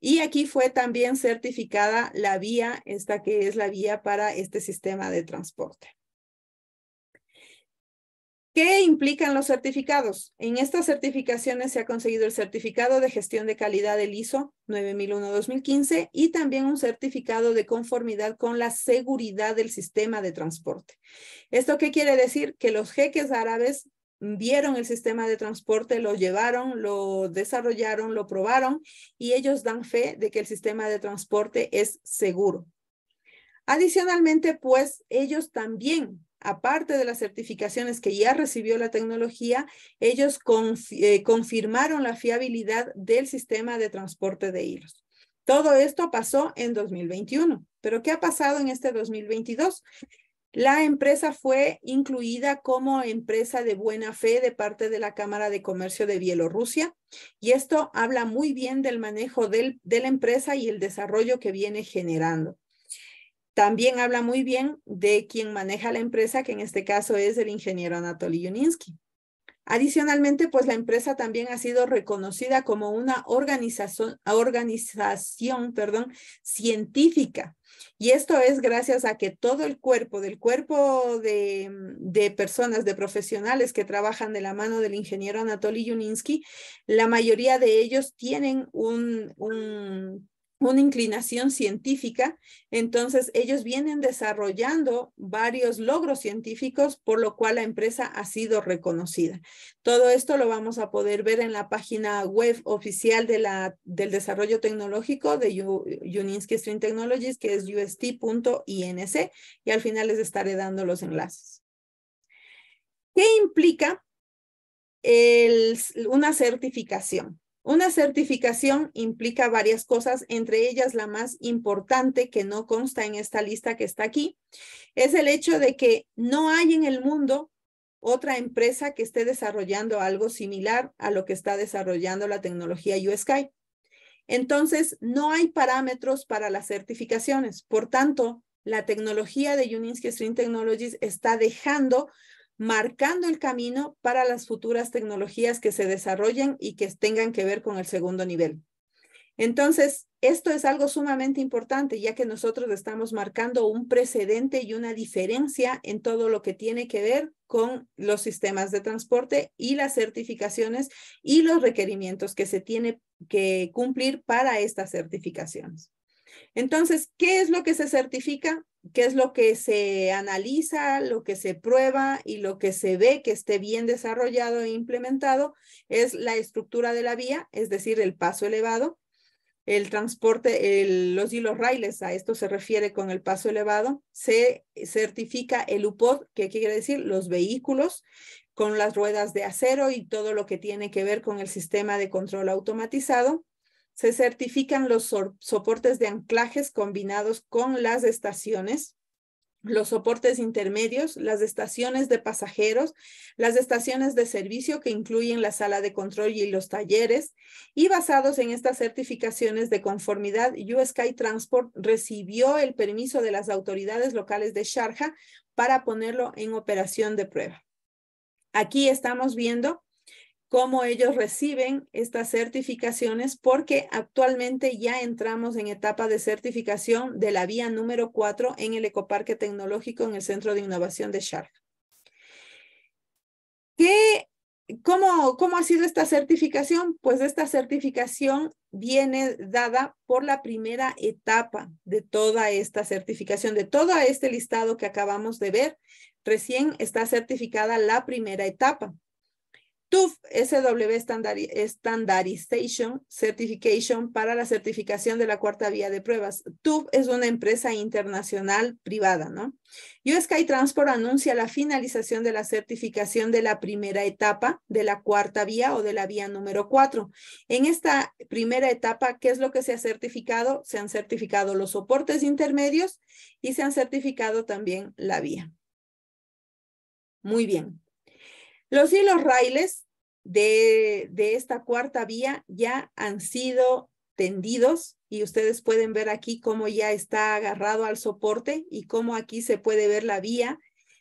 Y aquí fue también certificada la vía, esta que es la vía para este sistema de transporte. ¿Qué implican los certificados? En estas certificaciones se ha conseguido el certificado de gestión de calidad del ISO 9001-2015 y también un certificado de conformidad con la seguridad del sistema de transporte. ¿Esto qué quiere decir? Que los jeques árabes vieron el sistema de transporte, lo llevaron, lo desarrollaron, lo probaron y ellos dan fe de que el sistema de transporte es seguro. Adicionalmente, pues ellos también, aparte de las certificaciones que ya recibió la tecnología, ellos eh, confirmaron la fiabilidad del sistema de transporte de hilos. Todo esto pasó en 2021, pero ¿qué ha pasado en este 2022? La empresa fue incluida como empresa de buena fe de parte de la Cámara de Comercio de Bielorrusia y esto habla muy bien del manejo de la empresa y el desarrollo que viene generando. También habla muy bien de quien maneja la empresa, que en este caso es el ingeniero Anatoly Yuninsky. Adicionalmente, pues la empresa también ha sido reconocida como una organización, organización científica. Y esto es gracias a que todo el cuerpo del cuerpo de, personas, de profesionales que trabajan de la mano del ingeniero Anatoly Yuninsky, la mayoría de ellos tienen un una inclinación científica, entonces ellos vienen desarrollando varios logros científicos, por lo cual la empresa ha sido reconocida. Todo esto lo vamos a poder ver en la página web oficial de la, del desarrollo tecnológico de Uninsky Stream Technologies, que es ust.inc, y al final les estaré dando los enlaces. ¿Qué implica una certificación? Una certificación implica varias cosas, entre ellas la más importante que no consta en esta lista que está aquí, es el hecho de que no hay en el mundo otra empresa que esté desarrollando algo similar a lo que está desarrollando la tecnología USky. Entonces, no hay parámetros para las certificaciones. Por tanto, la tecnología de Uninsky Stream Technologies está dejando marcando el camino para las futuras tecnologías que se desarrollen y que tengan que ver con el segundo nivel. Entonces, esto es algo sumamente importante, ya que nosotros estamos marcando un precedente y una diferencia en todo lo que tiene que ver con los sistemas de transporte y las certificaciones y los requerimientos que se tiene que cumplir para estas certificaciones. Entonces, ¿qué es lo que se certifica? qué es lo que se analiza, lo que se prueba y lo que se ve que esté bien desarrollado e implementado es la estructura de la vía, es decir, el paso elevado, el transporte, los hilos raíles, a esto se refiere con el paso elevado, se certifica el UPOD, que quiere decir los vehículos con las ruedas de acero y todo lo que tiene que ver con el sistema de control automatizado. Se certifican los soportes de anclajes combinados con las estaciones, los soportes intermedios, las estaciones de pasajeros, las estaciones de servicio que incluyen la sala de control y los talleres. Y basados en estas certificaciones de conformidad, Sky Transport recibió el permiso de las autoridades locales de Sharjah para ponerlo en operación de prueba. Aquí estamos viendo cómo ellos reciben estas certificaciones, porque actualmente ya entramos en etapa de certificación de la vía número 4 en el Ecoparque Tecnológico en el Centro de Innovación de Sharp. cómo, ¿Cómo ha sido esta certificación? Pues esta certificación viene dada por la primera etapa de toda esta certificación, de todo este listado que acabamos de ver. Recién está certificada la primera etapa. TUF SW Standard, Standardization Certification para la certificación de la cuarta vía de pruebas. TUF es una empresa internacional privada, ¿no? USky Transport anuncia la finalización de la certificación de la primera etapa de la cuarta vía o de la vía número cuatro. En esta primera etapa, ¿qué es lo que se ha certificado? Se han certificado los soportes intermedios y se han certificado también la vía. Muy bien. Los hilos raíles de, de esta cuarta vía ya han sido tendidos y ustedes pueden ver aquí cómo ya está agarrado al soporte y cómo aquí se puede ver la vía.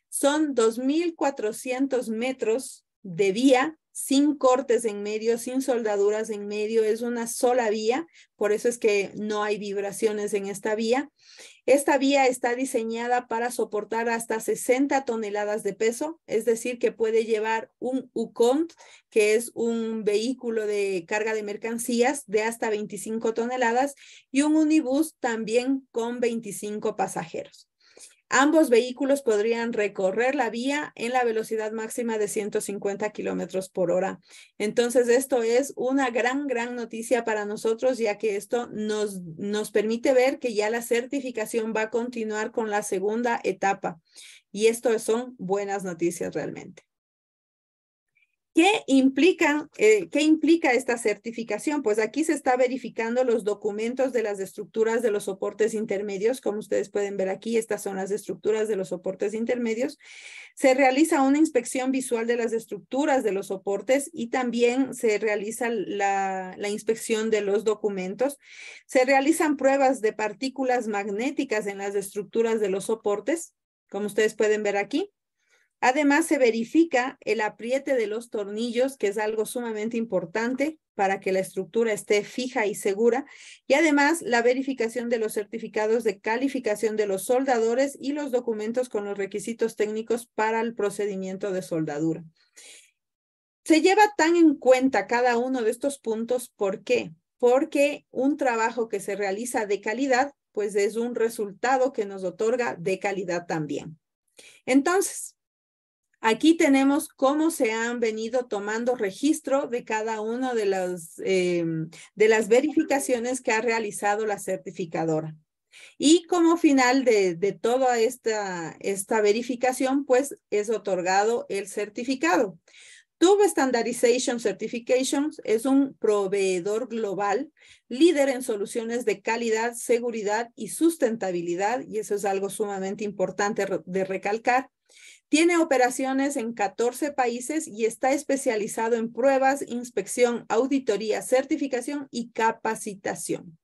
Son 2.400 metros de vía sin cortes en medio, sin soldaduras en medio, es una sola vía, por eso es que no hay vibraciones en esta vía. Esta vía está diseñada para soportar hasta 60 toneladas de peso, es decir, que puede llevar un UCONT, que es un vehículo de carga de mercancías de hasta 25 toneladas, y un unibus también con 25 pasajeros. Ambos vehículos podrían recorrer la vía en la velocidad máxima de 150 kilómetros por hora. Entonces, esto es una gran, gran noticia para nosotros, ya que esto nos, nos permite ver que ya la certificación va a continuar con la segunda etapa. Y esto son buenas noticias realmente. ¿Qué, eh, ¿Qué implica esta certificación? Pues aquí se está verificando los documentos de las estructuras de los soportes intermedios. Como ustedes pueden ver aquí, estas son las estructuras de los soportes intermedios. Se realiza una inspección visual de las estructuras de los soportes y también se realiza la inspección de los documentos. Se realizan pruebas de partículas magnéticas en las estructuras de los soportes, como ustedes pueden ver aquí. Además, se verifica el apriete de los tornillos, que es algo sumamente importante para que la estructura esté fija y segura. Y además, la verificación de los certificados de calificación de los soldadores y los documentos con los requisitos técnicos para el procedimiento de soldadura. Se lleva tan en cuenta cada uno de estos puntos, ¿por qué? Porque un trabajo que se realiza de calidad, pues es un resultado que nos otorga de calidad también. Entonces, Aquí tenemos cómo se han venido tomando registro de cada una de las, eh, de las verificaciones que ha realizado la certificadora. Y como final de, toda esta, esta verificación, pues es otorgado el certificado. Tube Standardization Certifications es un proveedor global, líder en soluciones de calidad, seguridad y sustentabilidad, y eso es algo sumamente importante de recalcar, tiene operaciones en 14 países y está especializado en pruebas, inspección, auditoría, certificación y capacitación.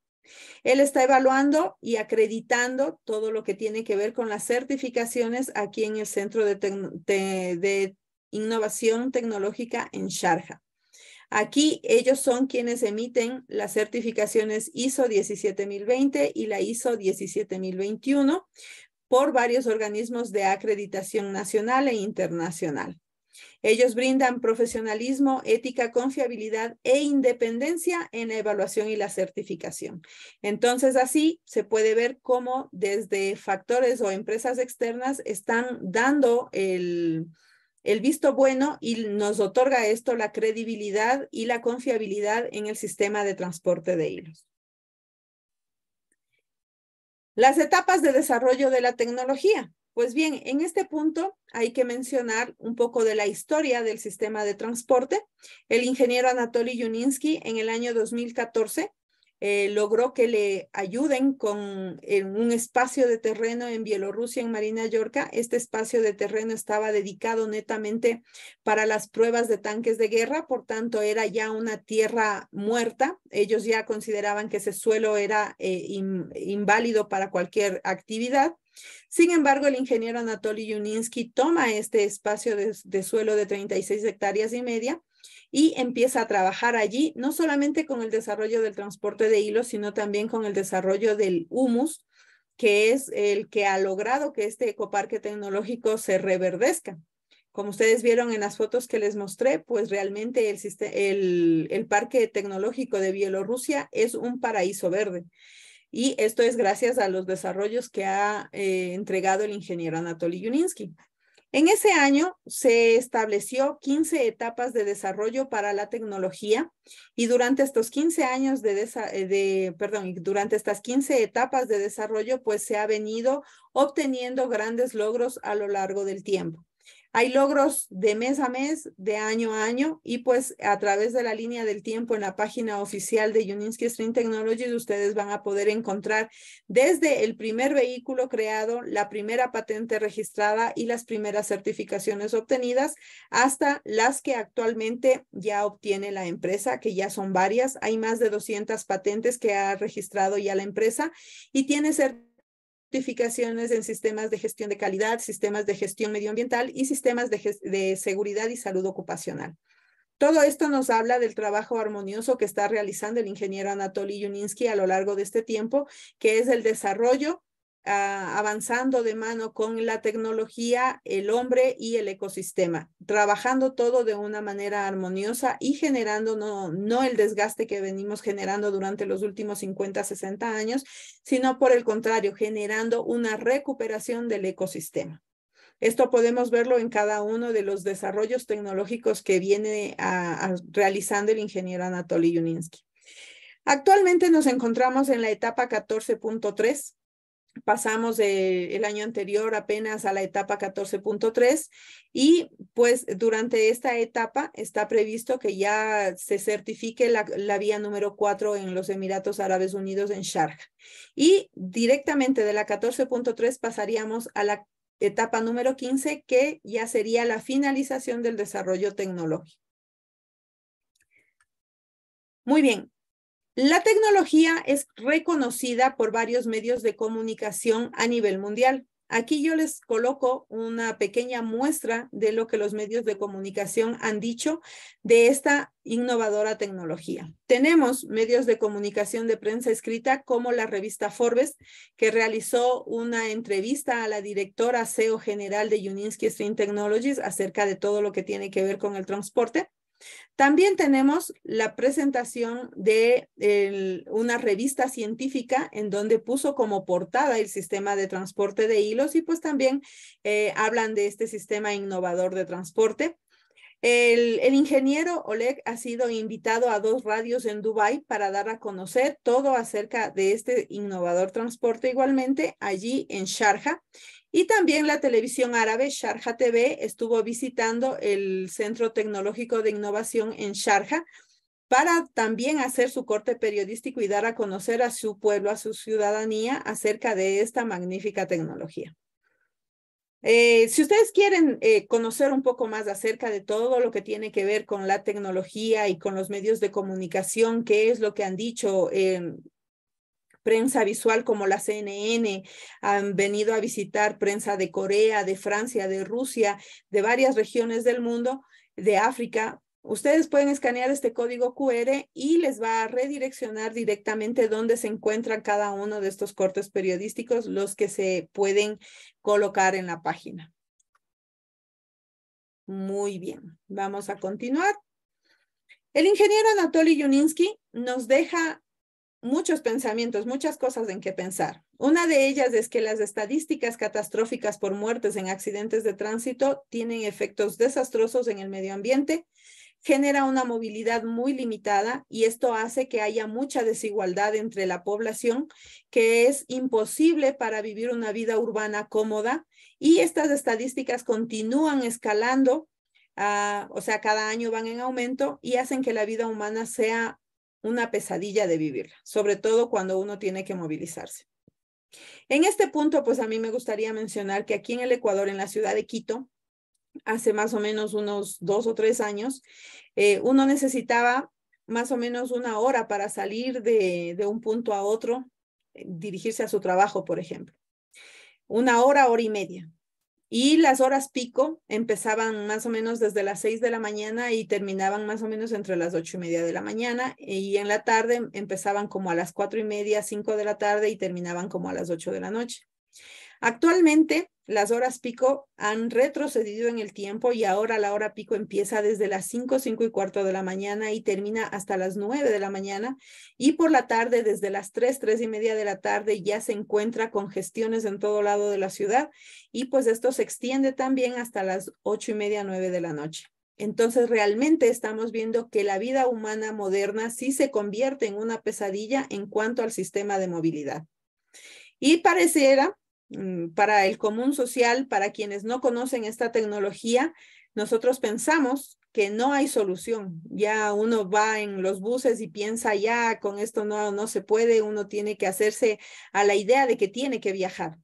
Él está evaluando y acreditando todo lo que tiene que ver con las certificaciones aquí en el Centro de, Innovación Tecnológica en Sharjah. Aquí ellos son quienes emiten las certificaciones ISO 17020 y la ISO 17021 por varios organismos de acreditación nacional e internacional. Ellos brindan profesionalismo, ética, confiabilidad e independencia en la evaluación y la certificación. Entonces, así se puede ver cómo desde factores o empresas externas están dando el, visto bueno y nos otorga esto la credibilidad y la confiabilidad en el sistema de transporte de hilos. Las etapas de desarrollo de la tecnología. Pues bien, en este punto hay que mencionar un poco de la historia del sistema de transporte. El ingeniero Anatoly Yuninsky en el año 2014 eh, logró que le ayuden con un espacio de terreno en Bielorrusia, en Marina Yorka. Este espacio de terreno estaba dedicado netamente para las pruebas de tanques de guerra, por tanto era ya una tierra muerta. Ellos ya consideraban que ese suelo era eh, inválido para cualquier actividad. Sin embargo, el ingeniero Anatoly Yuninsky toma este espacio de, de, suelo de 36 hectáreas y media y empieza a trabajar allí, no solamente con el desarrollo del transporte de hilos, sino también con el desarrollo del humus, que es el que ha logrado que este ecoparque tecnológico se reverdezca. Como ustedes vieron en las fotos que les mostré, pues realmente el, el, parque tecnológico de Bielorrusia es un paraíso verde. Y esto es gracias a los desarrollos que ha eh, entregado el ingeniero Anatoly Yuninsky. En ese año se estableció 15 etapas de desarrollo para la tecnología y durante estos 15 años de, eh, de perdón, durante estas 15 etapas de desarrollo pues se ha venido obteniendo grandes logros a lo largo del tiempo. Hay logros de mes a mes, de año a año, y pues a través de la línea del tiempo en la página oficial de Uninsky Stream Technologies, ustedes van a poder encontrar desde el primer vehículo creado, la primera patente registrada y las primeras certificaciones obtenidas, hasta las que actualmente ya obtiene la empresa, que ya son varias. Hay más de 200 patentes que ha registrado ya la empresa y tiene certificaciones certificaciones en sistemas de gestión de calidad, sistemas de gestión medioambiental y sistemas de, seguridad y salud ocupacional. Todo esto nos habla del trabajo armonioso que está realizando el ingeniero Anatoly Yuninsky a lo largo de este tiempo, que es el desarrollo Ah, avanzando de mano con la tecnología, el hombre y el ecosistema, trabajando todo de una manera armoniosa y generando no, no el desgaste que venimos generando durante los últimos 50, 60 años, sino por el contrario, generando una recuperación del ecosistema. Esto podemos verlo en cada uno de los desarrollos tecnológicos que viene realizando el ingeniero Anatoly Yuninsky. Actualmente nos encontramos en la etapa 14.3 pasamos el año anterior apenas a la etapa 14.3 y pues durante esta etapa está previsto que ya se certifique la, la, vía número 4 en los Emiratos Árabes Unidos en Sharjah. Y directamente de la 14.3 pasaríamos a la etapa número 15 que ya sería la finalización del desarrollo tecnológico. Muy bien, la tecnología es reconocida por varios medios de comunicación a nivel mundial. Aquí yo les coloco una pequeña muestra de lo que los medios de comunicación han dicho de esta innovadora tecnología. Tenemos medios de comunicación de prensa escrita como la revista Forbes, que realizó una entrevista a la directora CEO general de Uninsky Stream Technologies acerca de todo lo que tiene que ver con el transporte. También tenemos la presentación de una revista científica en donde puso como portada el sistema de transporte de hilos y pues también eh, hablan de este sistema innovador de transporte. El, ingeniero Oleg ha sido invitado a dos radios en Dubái para dar a conocer todo acerca de este innovador transporte igualmente allí en Sharjah. Y también la televisión árabe Sharjah TV estuvo visitando el Centro Tecnológico de Innovación en Sharjah para también hacer su corte periodístico y dar a conocer a su pueblo, a su ciudadanía acerca de esta magnífica tecnología. Eh, si ustedes quieren eh, conocer un poco más acerca de todo lo que tiene que ver con la tecnología y con los medios de comunicación, qué es lo que han dicho em, prensa visual como la CNN, han venido a visitar prensa de Corea, de Francia, de Rusia, de varias regiones del mundo, de África, Ustedes pueden escanear este código QR y les va a redireccionar directamente dónde se encuentran cada uno de estos cortes periodísticos, los que se pueden colocar en la página. Muy bien, vamos a continuar. El ingeniero Anatoly Yuninsky nos deja muchos pensamientos, muchas cosas en que pensar. Una de ellas es que las estadísticas catastróficas por muertes en accidentes de tránsito tienen efectos desastrosos en el medio ambiente, genera una movilidad muy limitada y esto hace que haya mucha desigualdad entre la población, que es imposible para vivir una vida urbana cómoda. Y estas estadísticas continúan escalando, ah, o sea, cada año van en aumento y hacen que la vida humana sea una pesadilla de vivirla, sobre todo cuando uno tiene que movilizarse. En este punto, pues a mí me gustaría mencionar que aquí en el Ecuador, en la ciudad de Quito, hace más o menos unos dos o tres años, eh, uno necesitaba más o menos una hora para salir de, un punto a otro, eh, dirigirse a su trabajo, por ejemplo. Una hora, hora y media. Y las horas pico empezaban más o menos desde las seis de la mañana y terminaban más o menos entre las ocho y media de la mañana. Y en la tarde em, empezaban como a las cuatro y media, cinco de la tarde y terminaban como a las ocho de la noche. Actualmente las horas pico han retrocedido en el tiempo y ahora la hora pico empieza desde las 5, 5 y cuarto de la mañana y termina hasta las 9 de la mañana. Y por la tarde, desde las 3, 3 y media de la tarde, ya se encuentra congestiones en todo lado de la ciudad. Y pues esto se extiende también hasta las 8 y media, 9 de la noche. Entonces realmente estamos viendo que la vida humana moderna sí se convierte en una pesadilla en cuanto al sistema de movilidad. Y pareciera Mm, para el común social, para quienes no conocen esta tecnología, nosotros pensamos que no hay solución. Ya uno va en los buses y piensa, ya con esto no, no se puede, uno tiene que hacerse a la idea de que tiene que viajar.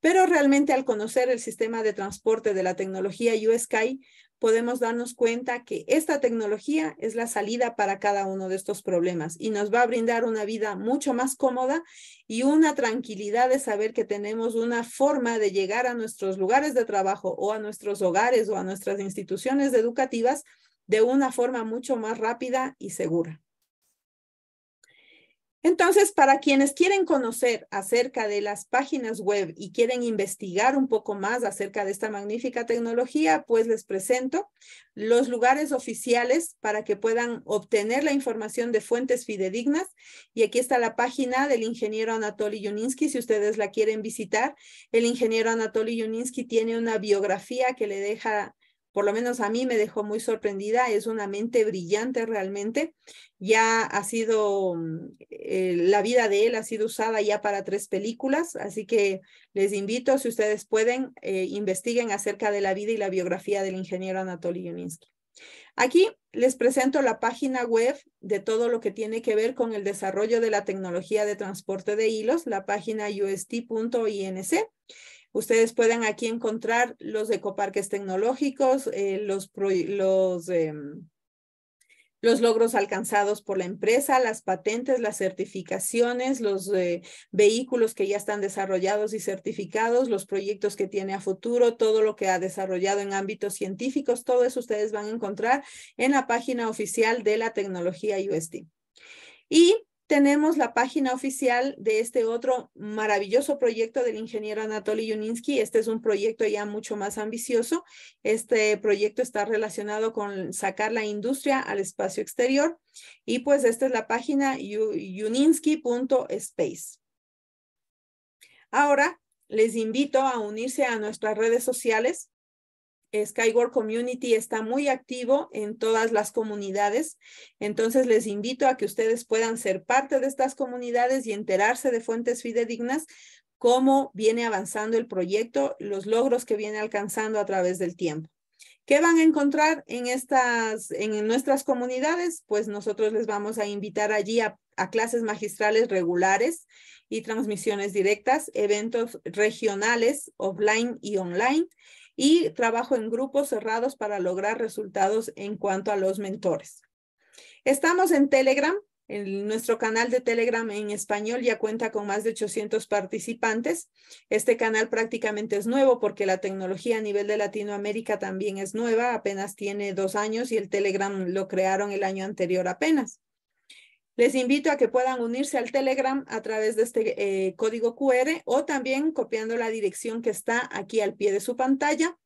Pero realmente al conocer el sistema de transporte de la tecnología USky, podemos darnos cuenta que esta tecnología es la salida para cada uno de estos problemas y nos va a brindar una vida mucho más cómoda y una tranquilidad de saber que tenemos una forma de llegar a nuestros lugares de trabajo o a nuestros hogares o a nuestras instituciones educativas de una forma mucho más rápida y segura. Entonces, para quienes quieren conocer acerca de las páginas web y quieren investigar un poco más acerca de esta magnífica tecnología, pues les presento los lugares oficiales para que puedan obtener la información de fuentes fidedignas. Y aquí está la página del ingeniero Anatoly Yuninsky, si ustedes la quieren visitar. El ingeniero Anatoly Yuninsky tiene una biografía que le deja por lo menos a mí me dejó muy sorprendida, es una mente brillante realmente, ya ha sido, mm, eh, la vida de él ha sido usada ya para tres películas, así que les invito, si ustedes pueden, eh, investiguen acerca de la vida y la biografía del ingeniero Anatoly Yuninsky. Aquí les presento la página web de todo lo que tiene que ver con el desarrollo de la tecnología de transporte de hilos, la página ust.inc. Ustedes pueden aquí encontrar los ecoparques tecnológicos, eh, los, em, los, logros alcanzados por la empresa, las patentes, las certificaciones, los eh, vehículos que ya están desarrollados y certificados, los proyectos que tiene a futuro, todo lo que ha desarrollado en ámbitos científicos, todo eso ustedes van a encontrar en la página oficial de la tecnología UST. Y tenemos la página oficial de este otro maravilloso proyecto del ingeniero Anatoly Yuninsky. Este es un proyecto ya mucho más ambicioso. Este proyecto está relacionado con sacar la industria al espacio exterior. Y pues esta es la página yuninsky.space. Ahora les invito a unirse a nuestras redes sociales. Skyward Community está muy activo en todas las comunidades, entonces les invito a que ustedes puedan ser parte de estas comunidades y enterarse de fuentes fidedignas, cómo viene avanzando el proyecto, los logros que viene alcanzando a través del tiempo. ¿Qué van a encontrar en, estas, en nuestras comunidades? Pues nosotros les vamos a invitar allí a clases magistrales regulares y transmisiones directas, eventos regionales, offline y online, y trabajo en grupos cerrados para lograr resultados en cuanto a los mentores. Estamos en Telegram. En nuestro canal de Telegram en español ya cuenta con más de 800 participantes. Este canal prácticamente es nuevo porque la tecnología a nivel de Latinoamérica también es nueva, apenas tiene dos años y el Telegram lo crearon el año anterior apenas. Les invito a que puedan unirse al Telegram a través de este eh, código QR o también copiando la dirección que está aquí al pie de su pantalla.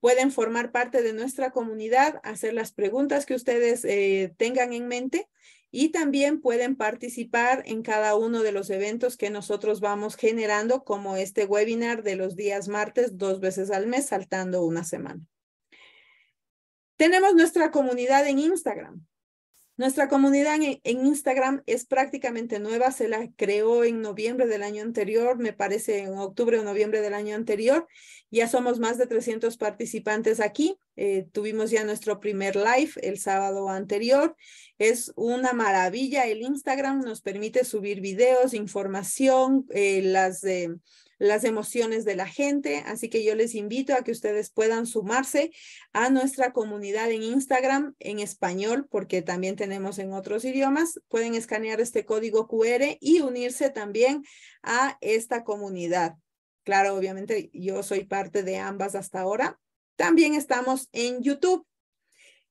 Pueden formar parte de nuestra comunidad, hacer las preguntas que ustedes eh, tengan en mente y también pueden participar en cada uno de los eventos que nosotros vamos generando, como este webinar de los días martes dos veces al mes, saltando una semana. Tenemos nuestra comunidad en Instagram. Nuestra comunidad en, Instagram es prácticamente nueva, se la creó en noviembre del año anterior, me parece en octubre o noviembre del año anterior. Ya somos más de 300 participantes aquí. Eh, tuvimos ya nuestro primer live el sábado anterior. Es una maravilla el Instagram, nos permite subir videos, información, eh, las... de las emociones de la gente. Así que yo les invito a que ustedes puedan sumarse a nuestra comunidad en Instagram en español, porque también tenemos en otros idiomas. Pueden escanear este código QR y unirse también a esta comunidad. Claro, obviamente yo soy parte de ambas hasta ahora. También estamos en YouTube.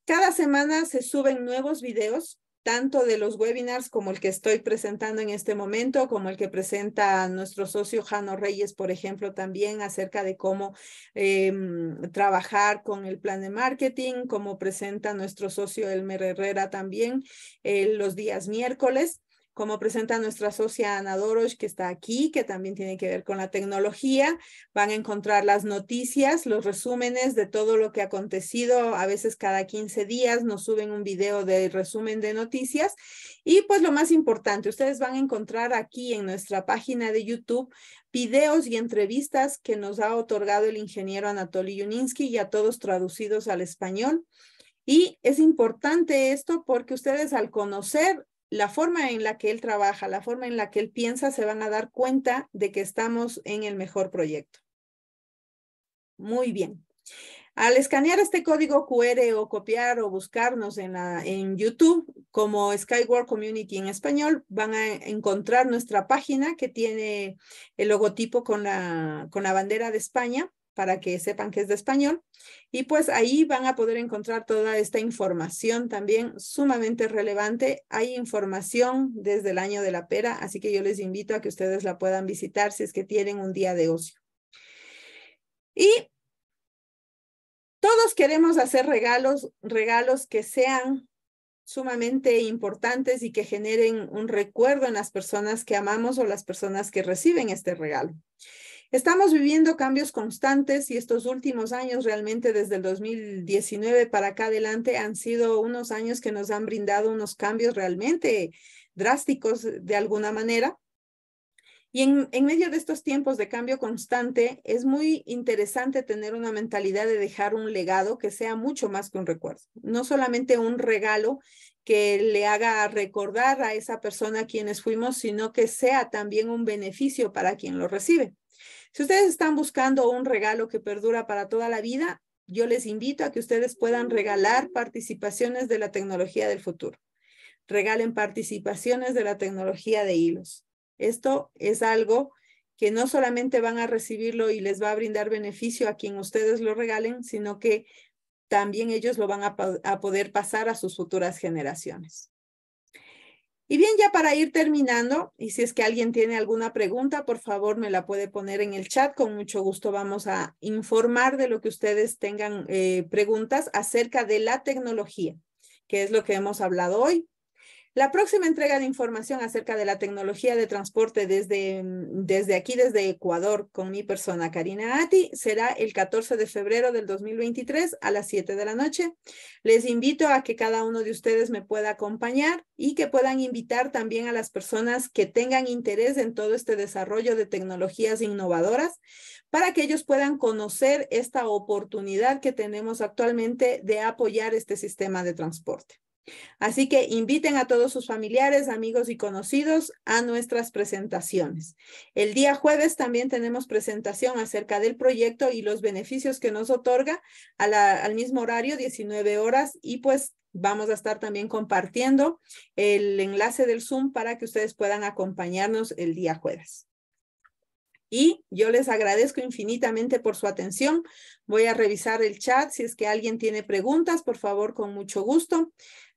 Cada semana se suben nuevos videos tanto de los webinars como el que estoy presentando en este momento, como el que presenta nuestro socio Jano Reyes, por ejemplo, también acerca de cómo em, trabajar con el plan de marketing, como presenta nuestro socio Elmer Herrera también eh, los días miércoles como presenta nuestra socia Ana Doros, que está aquí, que también tiene que ver con la tecnología. Van a encontrar las noticias, los resúmenes de todo lo que ha acontecido. A veces cada 15 días nos suben un video de resumen de noticias. Y pues lo más importante, ustedes van a encontrar aquí en nuestra página de YouTube videos y entrevistas que nos ha otorgado el ingeniero Anatoly Yuninsky, a todos traducidos al español. Y es importante esto porque ustedes al conocer la forma en la que él trabaja, la forma en la que él piensa, se van a dar cuenta de que estamos en el mejor proyecto. Muy bien. Al escanear este código QR o copiar o buscarnos en, YouTube como Skyward Community en español, van a encontrar nuestra página que tiene el logotipo con la bandera de España para que sepan que es de español. Y pues ahí van a poder encontrar toda esta información también sumamente relevante. Hay información desde el año de la pera, así que yo les invito a que ustedes la puedan visitar si es que tienen un día de ocio. Y todos queremos hacer regalos, regalos que sean sumamente importantes y que generen un recuerdo en las personas que amamos o las personas que reciben este regalo. Estamos viviendo cambios constantes y estos últimos años, realmente desde el 2019 para acá adelante, han sido unos años que nos han brindado unos cambios realmente drásticos de alguna manera. Y en, medio de estos tiempos de cambio constante, es muy interesante tener una mentalidad de dejar un legado que sea mucho más que un recuerdo, no solamente un regalo que le haga recordar a esa persona quienes fuimos, sino que sea también un beneficio para quien lo recibe. Si ustedes están buscando un regalo que perdura para toda la vida, yo les invito a que ustedes puedan regalar participaciones de la tecnología del futuro. Regalen participaciones de la tecnología de hilos. Esto es algo que no solamente van a recibirlo y les va a brindar beneficio a quien ustedes lo regalen, sino que también ellos lo van a, a poder pasar a sus futuras generaciones. Y bien, ya para ir terminando, y si es que alguien tiene alguna pregunta, por favor me la puede poner en el chat. Con mucho gusto vamos a informar de lo que ustedes tengan eh, preguntas acerca de la tecnología, que es lo que hemos hablado hoy. La próxima entrega de información acerca de la tecnología de transporte desde, mm, desde aquí, desde Ecuador, con mi persona Karina Ati, será el 14 de febrero del 2023 a las 7 de la noche. Les invito a que cada uno de ustedes me pueda acompañar y que puedan invitar también a las personas que tengan interés en todo este desarrollo de tecnologías innovadoras para que ellos puedan conocer esta oportunidad que tenemos actualmente de apoyar este sistema de transporte. Así que inviten a todos sus familiares, amigos y conocidos a nuestras presentaciones. El día jueves también tenemos presentación acerca del proyecto y los beneficios que nos otorga al mismo horario, 19 horas, y pues vamos a estar también compartiendo el enlace del Zoom para que ustedes puedan acompañarnos el día jueves. Y yo les agradezco infinitamente por su atención. Voy a revisar el chat. Si es que alguien tiene preguntas, por favor, con mucho gusto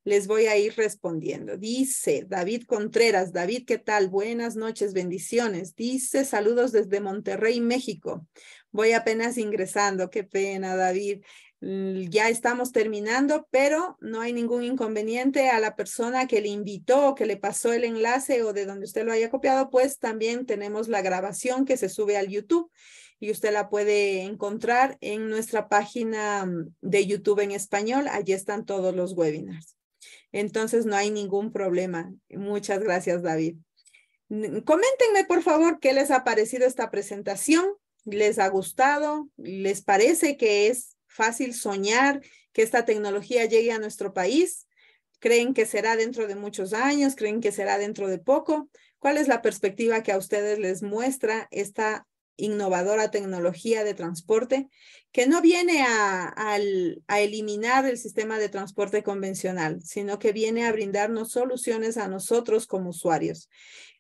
les voy a ir respondiendo. Dice David Contreras, David, ¿qué tal? Buenas noches, bendiciones. Dice saludos desde Monterrey, México. Voy apenas ingresando, qué pena, David. Mm, ya estamos terminando, pero no hay ningún inconveniente a la persona que le invitó, que le pasó el enlace o de donde usted lo haya copiado, pues también tenemos la grabación que se sube al YouTube y usted la puede encontrar en nuestra página mm, de YouTube en español. Allí están todos los webinars. Entonces no hay ningún problema. Muchas gracias, David. Coméntenme, por favor, qué les ha parecido esta presentación. ¿Les ha gustado? ¿Les parece que es fácil soñar que esta tecnología llegue a nuestro país? ¿Creen que será dentro de muchos años? ¿Creen que será dentro de poco? ¿Cuál es la perspectiva que a ustedes les muestra esta innovadora tecnología de transporte que no viene a, eliminar el sistema de transporte convencional, sino que viene a brindarnos soluciones a nosotros como usuarios.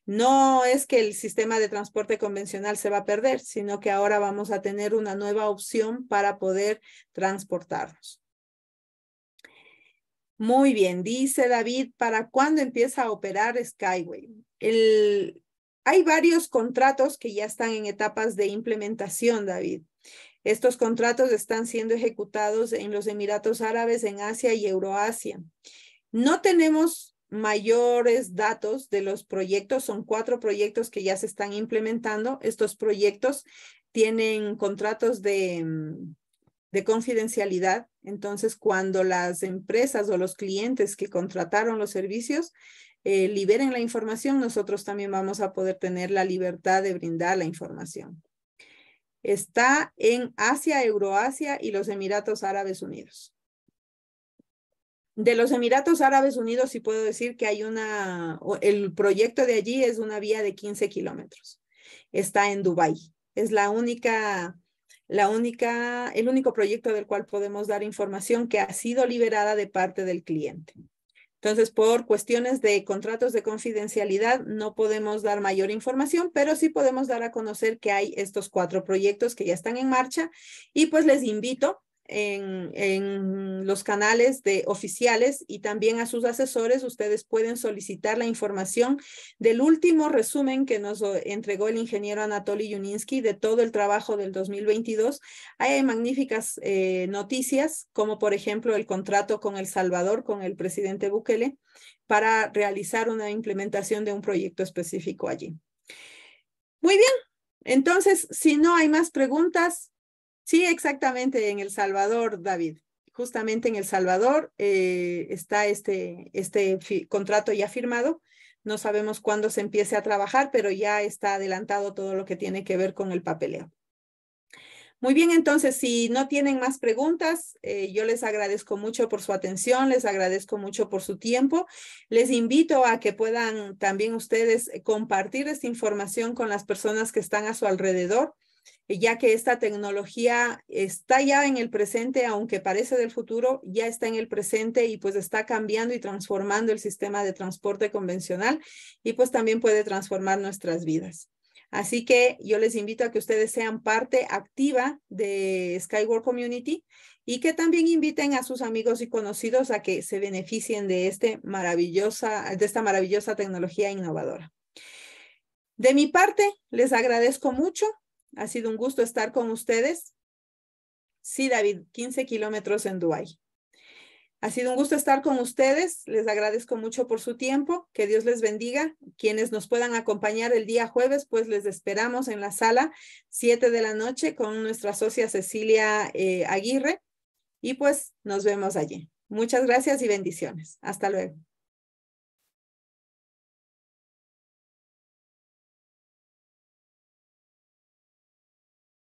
No es que el sistema de transporte convencional se va a perder, sino que ahora vamos a tener una nueva opción para poder transportarnos. Muy bien, dice David, ¿para cuándo empieza a operar Skyway? El, hay varios contratos que ya están en etapas de implementación, David. Estos contratos están siendo ejecutados en los Emiratos Árabes, en Asia y Euroasia. No tenemos mayores datos de los proyectos. Son cuatro proyectos que ya se están implementando. Estos proyectos tienen contratos de, mm, confidencialidad. Entonces, cuando las empresas o los clientes que contrataron los servicios eh, liberen la información, nosotros también vamos a poder tener la libertad de brindar la información. Está en Asia, Euroasia y los Emiratos Árabes Unidos. De los Emiratos Árabes Unidos sí puedo decir que hay una, el proyecto de allí es una vía de 15 kilómetros. Está en Dubái. Es la única, la única, el único proyecto del cual podemos dar información que ha sido liberada de parte del cliente. Entonces, por cuestiones de contratos de confidencialidad, no podemos dar mayor información, pero sí podemos dar a conocer que hay estos cuatro proyectos que ya están en marcha y pues les invito en, los canales de oficiales y también a sus asesores, ustedes pueden solicitar la información del último resumen que nos entregó el ingeniero Anatoly Yuninsky de todo el trabajo del 2022. Hay magníficas eh, noticias, como por ejemplo el contrato con El Salvador, con el presidente Bukele, para realizar una implementación de un proyecto específico allí. Muy bien, entonces, si no hay más preguntas, Sí, exactamente, en El Salvador, David. Justamente en El Salvador eh, está este, este contrato ya firmado. No sabemos cuándo se empiece a trabajar, pero ya está adelantado todo lo que tiene que ver con el papeleo. Muy bien, entonces, si no tienen más preguntas, eh, yo les agradezco mucho por su atención, les agradezco mucho por su tiempo. Les invito a que puedan también ustedes compartir esta información con las personas que están a su alrededor. Eh, ya que esta tecnología está ya en el presente, aunque parece del futuro, ya está en el presente y pues está cambiando y transformando el sistema de transporte convencional y pues también puede transformar nuestras vidas. Así que yo les invito a que ustedes sean parte activa de Skyward Community y que también inviten a sus amigos y conocidos a que se beneficien de, este de esta maravillosa tecnología innovadora. De mi parte, les agradezco mucho ha sido un gusto estar con ustedes. Sí, David, 15 kilómetros en Dubái. Ha sido un gusto estar con ustedes. Les agradezco mucho por su tiempo. Que Dios les bendiga. Quienes nos puedan acompañar el día jueves, pues les esperamos en la sala 7 de la noche con nuestra socia Cecilia eh, Aguirre. Y pues nos vemos allí. Muchas gracias y bendiciones. Hasta luego.